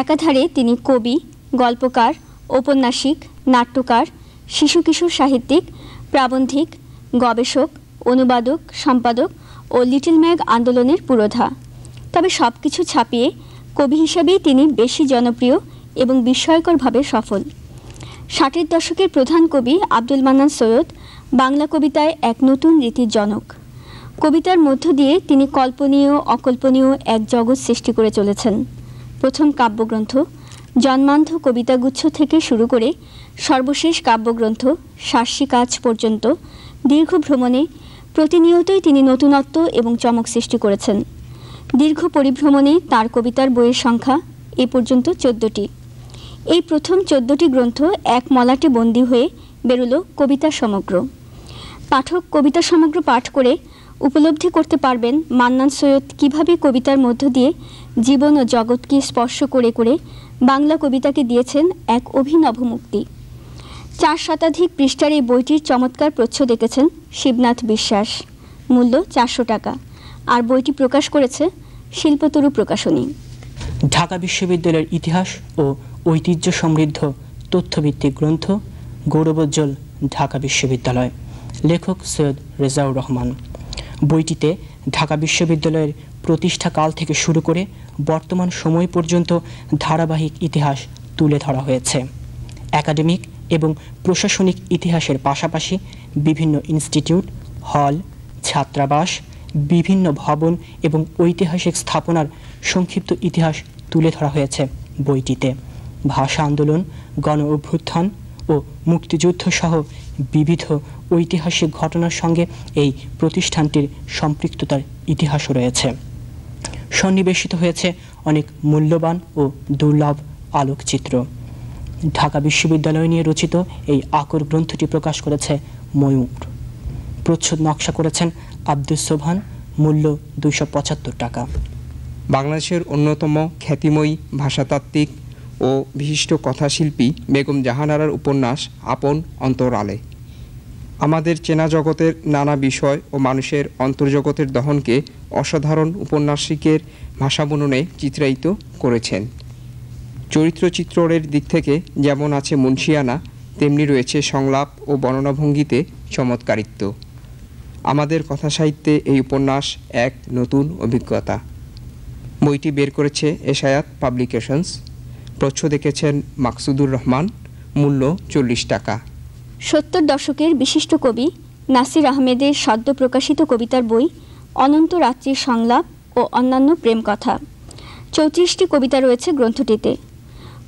একাধারে তিনি কবি গল্পকার ঔপন্যাসিক নাট্যকার শিশু কিশোর সাহিত্যিক প্রাবন্ধিক গবেষক অনুবাদক সম্পাদক ও লিটল ম্যাগ আন্দোলনের পুরোধা তবে সব কিছু ছাপিয়ে কবি হিসেবেই তিনি বেশি জনপ্রিয় এবং বিস্ময়করভাবে সফল ষাটের দশকের প্রধান কবি আব্দুল মান্নান সৈয়দ বাংলা কবিতায় এক নতুন রীতির জনক কবিতার মধ্য দিয়ে তিনি কল্পনীয় অকল্পনীয় এক জগৎ সৃষ্টি করে চলেছেন প্রথম কাব্যগ্রন্থ জন্মান্ধ কবিতাগুচ্ছ থেকে শুরু করে সর্বশেষ কাব্যগ্রন্থ শার্সী কাজ পর্যন্ত দীর্ঘ ভ্রমণে প্রতিনিয়তই তিনি নতুনত্ব এবং চমক সৃষ্টি করেছেন দীর্ঘ পরিভ্রমণে তার কবিতার বইয়ের সংখ্যা এ পর্যন্ত চোদ্দটি এই প্রথম চোদ্দটি গ্রন্থ এক মলাটে বন্দী হয়ে বেরোল কবিতা সমগ্র পাঠক কবিতা সমগ্র পাঠ করে উপলব্ধি করতে পারবেন মান্নান সৈয়দ কিভাবে কবিতার মধ্য দিয়ে জীবন ও জগৎকে স্পর্শ করে করে বাংলা কবিতাকে দিয়েছেন এক অভিনব মুক্তি চার শতাধিক পৃষ্ঠার এই বইটির চমৎকার প্রচ্ছদ দেখেছেন শিবনাথ বিশ্বাস মূল্য চারশো টাকা আর বইটি প্রকাশ করেছে শিল্পতরু প্রকাশনী ঢাকা বিশ্ববিদ্যালয়ের ইতিহাস ও ঐতিহ্য সমৃদ্ধ তথ্যভিত্তিক গ্রন্থ গৌরবোজ্জ্বল ঢাকা বিশ্ববিদ্যালয় লেখক সৈয়দ রেজাউর রহমান বইটিতে ঢাকা বিশ্ববিদ্যালয়ের প্রতিষ্ঠাকাল থেকে শুরু করে বর্তমান সময় পর্যন্ত ধারাবাহিক ইতিহাস তুলে ধরা হয়েছে একাডেমিক এবং প্রশাসনিক ইতিহাসের পাশাপাশি বিভিন্ন ইনস্টিটিউট হল ছাত্রাবাস বিভিন্ন ভবন এবং ঐতিহাসিক স্থাপনার সংক্ষিপ্ত ইতিহাস তুলে ধরা হয়েছে বইটিতে ভাষা আন্দোলন গণ অভ্যুত্থান ও মুক্তিযুদ্ধ সহ বিবিধ ঐতিহাসিক ঘটনার সঙ্গে এই প্রতিষ্ঠানটির সম্পৃক্ততার ইতিহাসও রয়েছে সন্নিবেশিত হয়েছে অনেক মূল্যবান ও দুর্লভ আলোকচিত্র ঢাকা বিশ্ববিদ্যালয় নিয়ে রচিত এই আকর গ্রন্থটি প্রকাশ করেছে ময়ূর প্রচ্ছদ নকশা করেছেন আব্দুস সোভান মূল্য দুইশো টাকা বাংলাদেশের অন্যতম খ্যাতিময়ী ভাষাতাত্ত্বিক ও বিশিষ্ট কথাশিল্পী বেগম জাহানারার উপন্যাস আপন অন্তরালে আমাদের চেনা জগতের নানা বিষয় ও মানুষের অন্তর্জগতের দহনকে অসাধারণ উপন্যাসিকের বননে চিত্রায়িত করেছেন চরিত্র চিত্রের দিক থেকে যেমন আছে মুন্সিয়ানা তেমনি রয়েছে সংলাপ ও বর্ণনাভঙ্গিতে চমৎকারিত্ব আমাদের কথা সাহিত্যে এই উপন্যাস এক নতুন অভিজ্ঞতা বইটি বের করেছে এশায়াত পাবলিকেশনস প্রচ্ছ দেখেছেন মাকসুদুর রহমান মূল্য চল্লিশ টাকা সত্তর দশকের বিশিষ্ট কবি নাসির আহমেদের সদ্য প্রকাশিত কবিতার বই অনন্ত রাত্রির সংলাপ ও অন্যান্য প্রেম কথা চৌত্রিশটি কবিতা রয়েছে গ্রন্থটিতে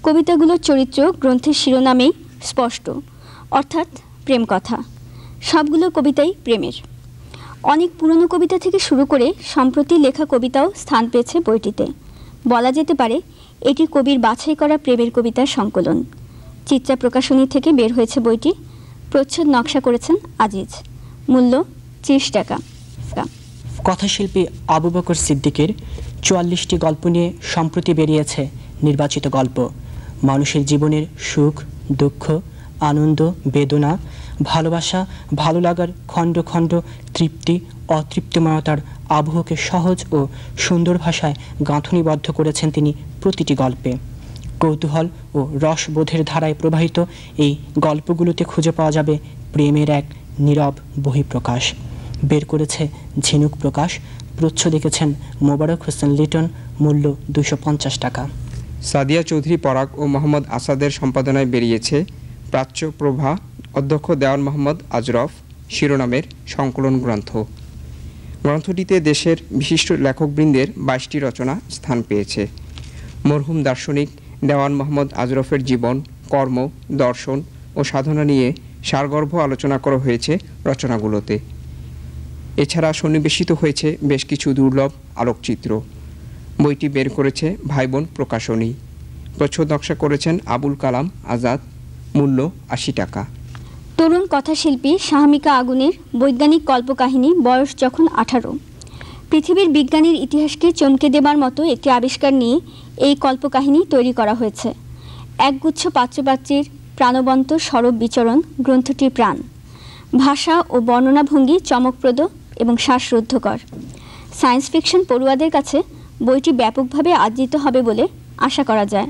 কবিতাগুলোর চরিত্র গ্রন্থের শিরোনামেই স্পষ্ট অর্থাৎ প্রেম কথা সবগুলো কবিতাই প্রেমের অনেক পুরনো কবিতা থেকে শুরু করে সম্প্রতি লেখা কবিতাও স্থান পেয়েছে বইটিতে বলা যেতে পারে এটি কবির বাছাই করা প্রেমের কবিতার সংকলন চিত্রা প্রকাশনী থেকে বের হয়েছে বইটি প্রচ্ছদ নকশা করেছেন আজিজ মূল্য ত্রিশ টাকা কথাশিল্পী আবু বকর সিদ্দিকের চুয়াল্লিশটি গল্প নিয়ে সম্প্রতি বেরিয়েছে নির্বাচিত গল্প মানুষের জীবনের সুখ দুঃখ আনন্দ বেদনা ভালোবাসা ভালো লাগার খণ্ড খণ্ড তৃপ্তি অতৃপ্তিময়তার আবহকে সহজ ও সুন্দর ভাষায় গাঁথনিবদ্ধ করেছেন তিনি প্রতিটি গল্পে কৌতূহল ও রসবোধের ধারায় প্রবাহিত এই গল্পগুলোতে খুঁজে পাওয়া যাবে প্রেমের এক নীরব বহিঃপ্রকাশ বের করেছে ঝিনুক প্রকাশ প্রচ্ছ দেখেছেন মোবারক হোসেন লিটন মূল্য দুশো টাকা সাদিয়া চৌধুরী পরাগ ও মোহাম্মদ আসাদের সম্পাদনায় বেরিয়েছে প্রাচ্য প্রভা অধ্যক্ষ দেওয়ান মোহাম্মদ আজরফ শিরোনামের সংকলন গ্রন্থ গ্রন্থটিতে দেশের বিশিষ্ট লেখকবৃন্দের বাইশটি রচনা স্থান পেয়েছে মরহুম দার্শনিক দেওয়ান মোহাম্মদ আজরফের জীবন কর্ম দর্শন ও সাধনা নিয়ে সারগর্ভ আলোচনা করা হয়েছে রচনাগুলোতে এছাড়া সন্নিবেশিত হয়েছে বেশ কিছু দুর্লভ আলোকচিত্র বইটি বের করেছে ভাইবোন প্রকাশনী প্রচ্ছদ নকশা করেছেন আবুল কালাম আজাদ মূল্য আশি টাকা তরুণ কথাশিল্পী শাহমিকা আগুনের বৈজ্ঞানিক কল্পকাহিনী বয়স যখন আঠারো পৃথিবীর বিজ্ঞানের ইতিহাসকে চমকে দেবার মতো একটি আবিষ্কার নিয়ে এই কল্পকাহিনী তৈরি করা হয়েছে একগুচ্ছ পাত্রপাত্রীর প্রাণবন্ত সরব বিচরণ গ্রন্থটির প্রাণ ভাষা ও বর্ণনাভঙ্গি চমকপ্রদ এবং শ্বাসরুদ্ধকর সায়েন্স ফিকশন পড়ুয়াদের কাছে বইটি ব্যাপকভাবে আদৃত হবে বলে আশা করা যায়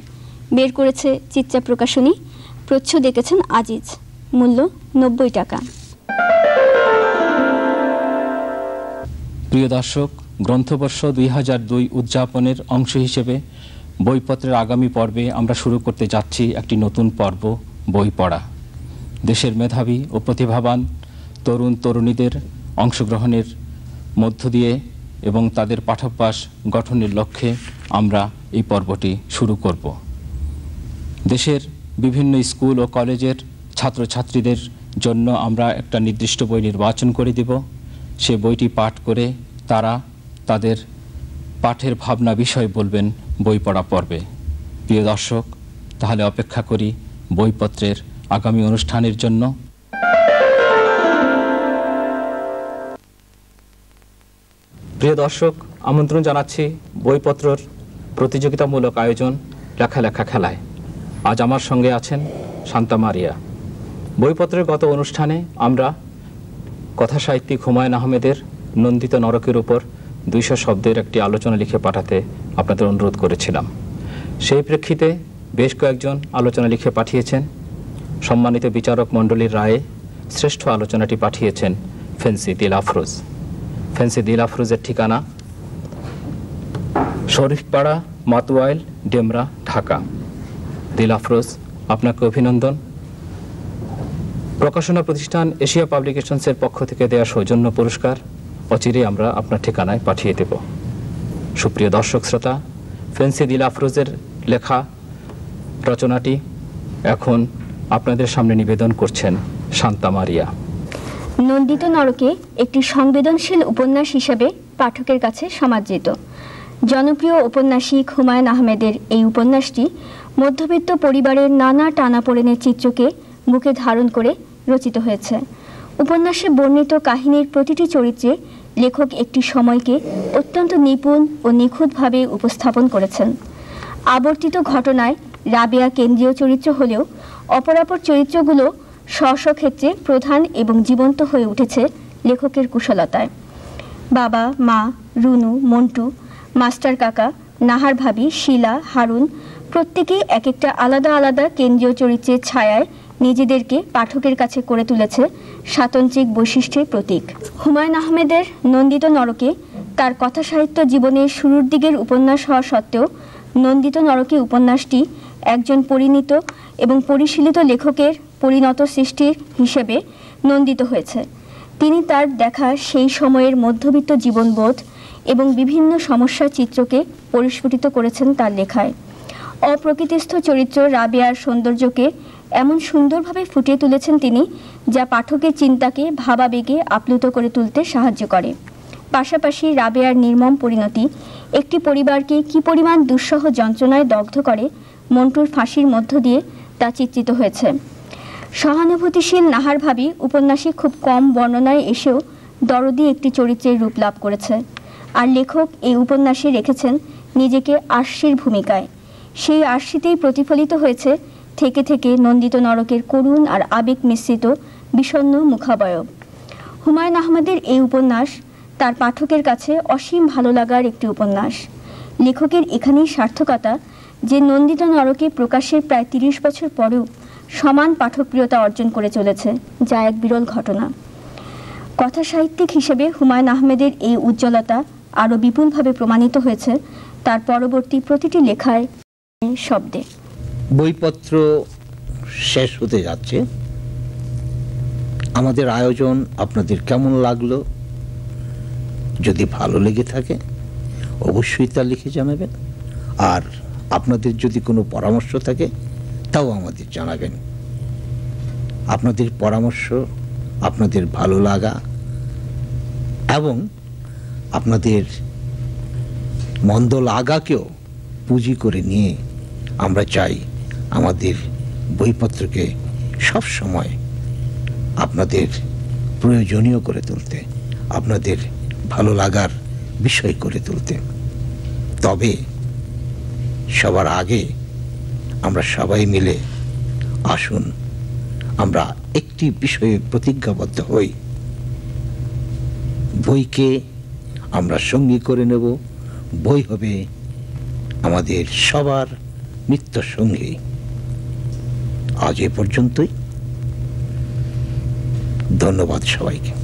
বের করেছে চিত্রা প্রকাশনী প্রচ্ছ দেখেছেন আজিজ মূল্য নব্বই টাকা প্রিয় দর্শক গ্রন্থবর্ষ দুই হাজার দুই উদযাপনের অংশ হিসেবে বইপত্রের আগামী পর্বে আমরা শুরু করতে যাচ্ছি একটি নতুন পর্ব বই পড়া দেশের মেধাবী ও প্রতিভাবান তরুণ তরুণীদের অংশগ্রহণের মধ্য দিয়ে এবং তাদের পাঠাভ্যাস গঠনের লক্ষ্যে আমরা এই পর্বটি শুরু করব দেশের বিভিন্ন স্কুল ও কলেজের ছাত্রছাত্রীদের জন্য আমরা একটা নির্দিষ্ট বই নির্বাচন করে দেব সে বইটি পাঠ করে তারা তাদের পাঠের ভাবনা বিষয় বলবেন বই পড়া পর্বে প্রিয় দর্শক তাহলে অপেক্ষা করি বইপত্রের আগামী অনুষ্ঠানের জন্য প্রিয় দর্শক আমন্ত্রণ জানাচ্ছি বইপত্রর প্রতিযোগিতামূলক আয়োজন লেখালেখা খেলায় আজ আমার সঙ্গে আছেন শান্তা মারিয়া বইপত্রের গত অনুষ্ঠানে আমরা কথাসাহিত্যিক হুমায়ুন আহমেদের নন্দিত নরকের উপর দুইশো শব্দের একটি আলোচনা লিখে পাঠাতে আপনাদের অনুরোধ করেছিলাম সেই প্রেক্ষিতে বেশ কয়েকজন আলোচনা লিখে পাঠিয়েছেন সম্মানিত বিচারক মণ্ডলীর রায়ে শ্রেষ্ঠ আলোচনাটি পাঠিয়েছেন ফেন্সি দিল আফরোজ ফেন্সি দিল আফরোজের ঠিকানা শরীফপাড়া মাতুয়াইল ডেমরা ঢাকা দিল আফরোজ আপনাকে অভিনন্দন প্রকাশনা প্রতিষ্ঠান এশিয়া পাবলিকেশনসের পক্ষ থেকে দেয়া সৌজন্য পুরস্কার অচিরে আমরা আপনার ঠিকানায় পাঠিয়ে দেব সুপ্রিয় দর্শক শ্রোতা ফেন্সি দিল আফরোজের লেখা রচনাটি এখন আপনাদের সামনে নিবেদন করছেন শান্তা মারিয়া নন্দিত নরকে একটি সংবেদনশীল উপন্যাস হিসাবে পাঠকের কাছে সমাদৃত জনপ্রিয় উপন্যাসিক হুমায়ুন আহমেদের এই উপন্যাসটি মধ্যবিত্ত পরিবারের নানা টানাপোড়েনের চিত্রকে মুখে ধারণ করে রচিত হয়েছে উপন্যাসে বর্ণিত কাহিনীর প্রতিটি চরিত্রে লেখক একটি সময়কে অত্যন্ত নিপুণ ও নিখুঁতভাবে উপস্থাপন করেছেন আবর্তিত ঘটনায় রাবেয়া কেন্দ্রীয় চরিত্র হলেও অপরাপর চরিত্রগুলো স্ব ক্ষেত্রে প্রধান এবং জীবন্ত হয়ে উঠেছে লেখকের কুশলতায় বাবা মা রুনু মন্টু মাস্টার কাকা নাহার ভাবি শিলা হারুন প্রত্যেকেই এক একটা আলাদা আলাদা কেন্দ্রীয় চরিত্রের ছায়ায় নিজেদেরকে পাঠকের কাছে করে তুলেছে স্বাতন্ত্রিক বৈশিষ্ট্যের প্রতীক হুমায়ুন আহমেদের নন্দিত নরকে তার কথা সাহিত্য জীবনের শুরুর দিকের উপন্যাস হওয়া সত্ত্বেও নন্দিত নরকে উপন্যাসটি একজন পরিণত এবং পরিশীলিত লেখকের পরিণত সৃষ্টির হিসেবে নন্দিত হয়েছে তিনি তার দেখা সেই সময়ের মধ্যবিত্ত জীবনবোধ এবং বিভিন্ন সমস্যার চিত্রকে পরিস্ফুটিত করেছেন তার লেখায় অপ্রকৃতিস্থ চরিত্র রাবিয়ার সৌন্দর্যকে এমন সুন্দরভাবে ফুটিয়ে তুলেছেন তিনি যা পাঠকের চিন্তাকে ভাবাবেগে আপ্লুত করে তুলতে সাহায্য করে পাশাপাশি রাবেয়ার নির্মম পরিণতি একটি পরিবারকে কি পরিমাণ দুঃসহ যন্ত্রণায় দগ্ধ করে মন্টুর ফাঁসির মধ্য দিয়ে তা চিত্রিত হয়েছে সহানুভূতিশীল নাহার ভাবি উপন্যাসে খুব কম বর্ণনায় এসেও দরদি একটি চরিত্রের রূপ লাভ করেছে আর লেখক এই উপন্যাসে রেখেছেন নিজেকে আর্শির ভূমিকায় সেই আর্শিতেই প্রতিফলিত হয়েছে থেকে থেকে নন্দিত নরকের করুণ আর আবেগ মিশ্রিত বিষণ্ন মুখাবয়ব হুমায়ুন আহমেদের এই উপন্যাস তার পাঠকের কাছে অসীম ভালো লাগার একটি উপন্যাস লেখকের এখানেই সার্থকতা যে নন্দিত নরকে প্রকাশের প্রায় তিরিশ বছর পরেও সমান পাঠকপ্রিয়তা অর্জন করে চলেছে যা এক বিরল ঘটনা কথা সাহিত্যিক হিসেবে হুমায়ুন আহমেদের এই উজ্জ্বলতা আরও বিপুলভাবে প্রমাণিত হয়েছে তার পরবর্তী প্রতিটি লেখায় শব্দে বইপত্র শেষ হতে যাচ্ছে আমাদের আয়োজন আপনাদের কেমন লাগলো যদি ভালো লেগে থাকে অবশ্যই তা লিখে জানাবেন আর আপনাদের যদি কোনো পরামর্শ থাকে তাও আমাদের জানাবেন আপনাদের পরামর্শ আপনাদের ভালো লাগা এবং আপনাদের মন্দ লাগাকেও পুঁজি করে নিয়ে আমরা চাই আমাদের বইপত্রকে সব সময় আপনাদের প্রয়োজনীয় করে তুলতে আপনাদের ভালো লাগার বিষয় করে তুলতে তবে সবার আগে আমরা সবাই মিলে আসুন আমরা একটি বিষয়ে প্রতিজ্ঞাবদ্ধ হই বইকে আমরা সঙ্গী করে নেব বই হবে আমাদের সবার নিত্য সঙ্গী আজ এ পর্যন্তই ধন্যবাদ সবাইকে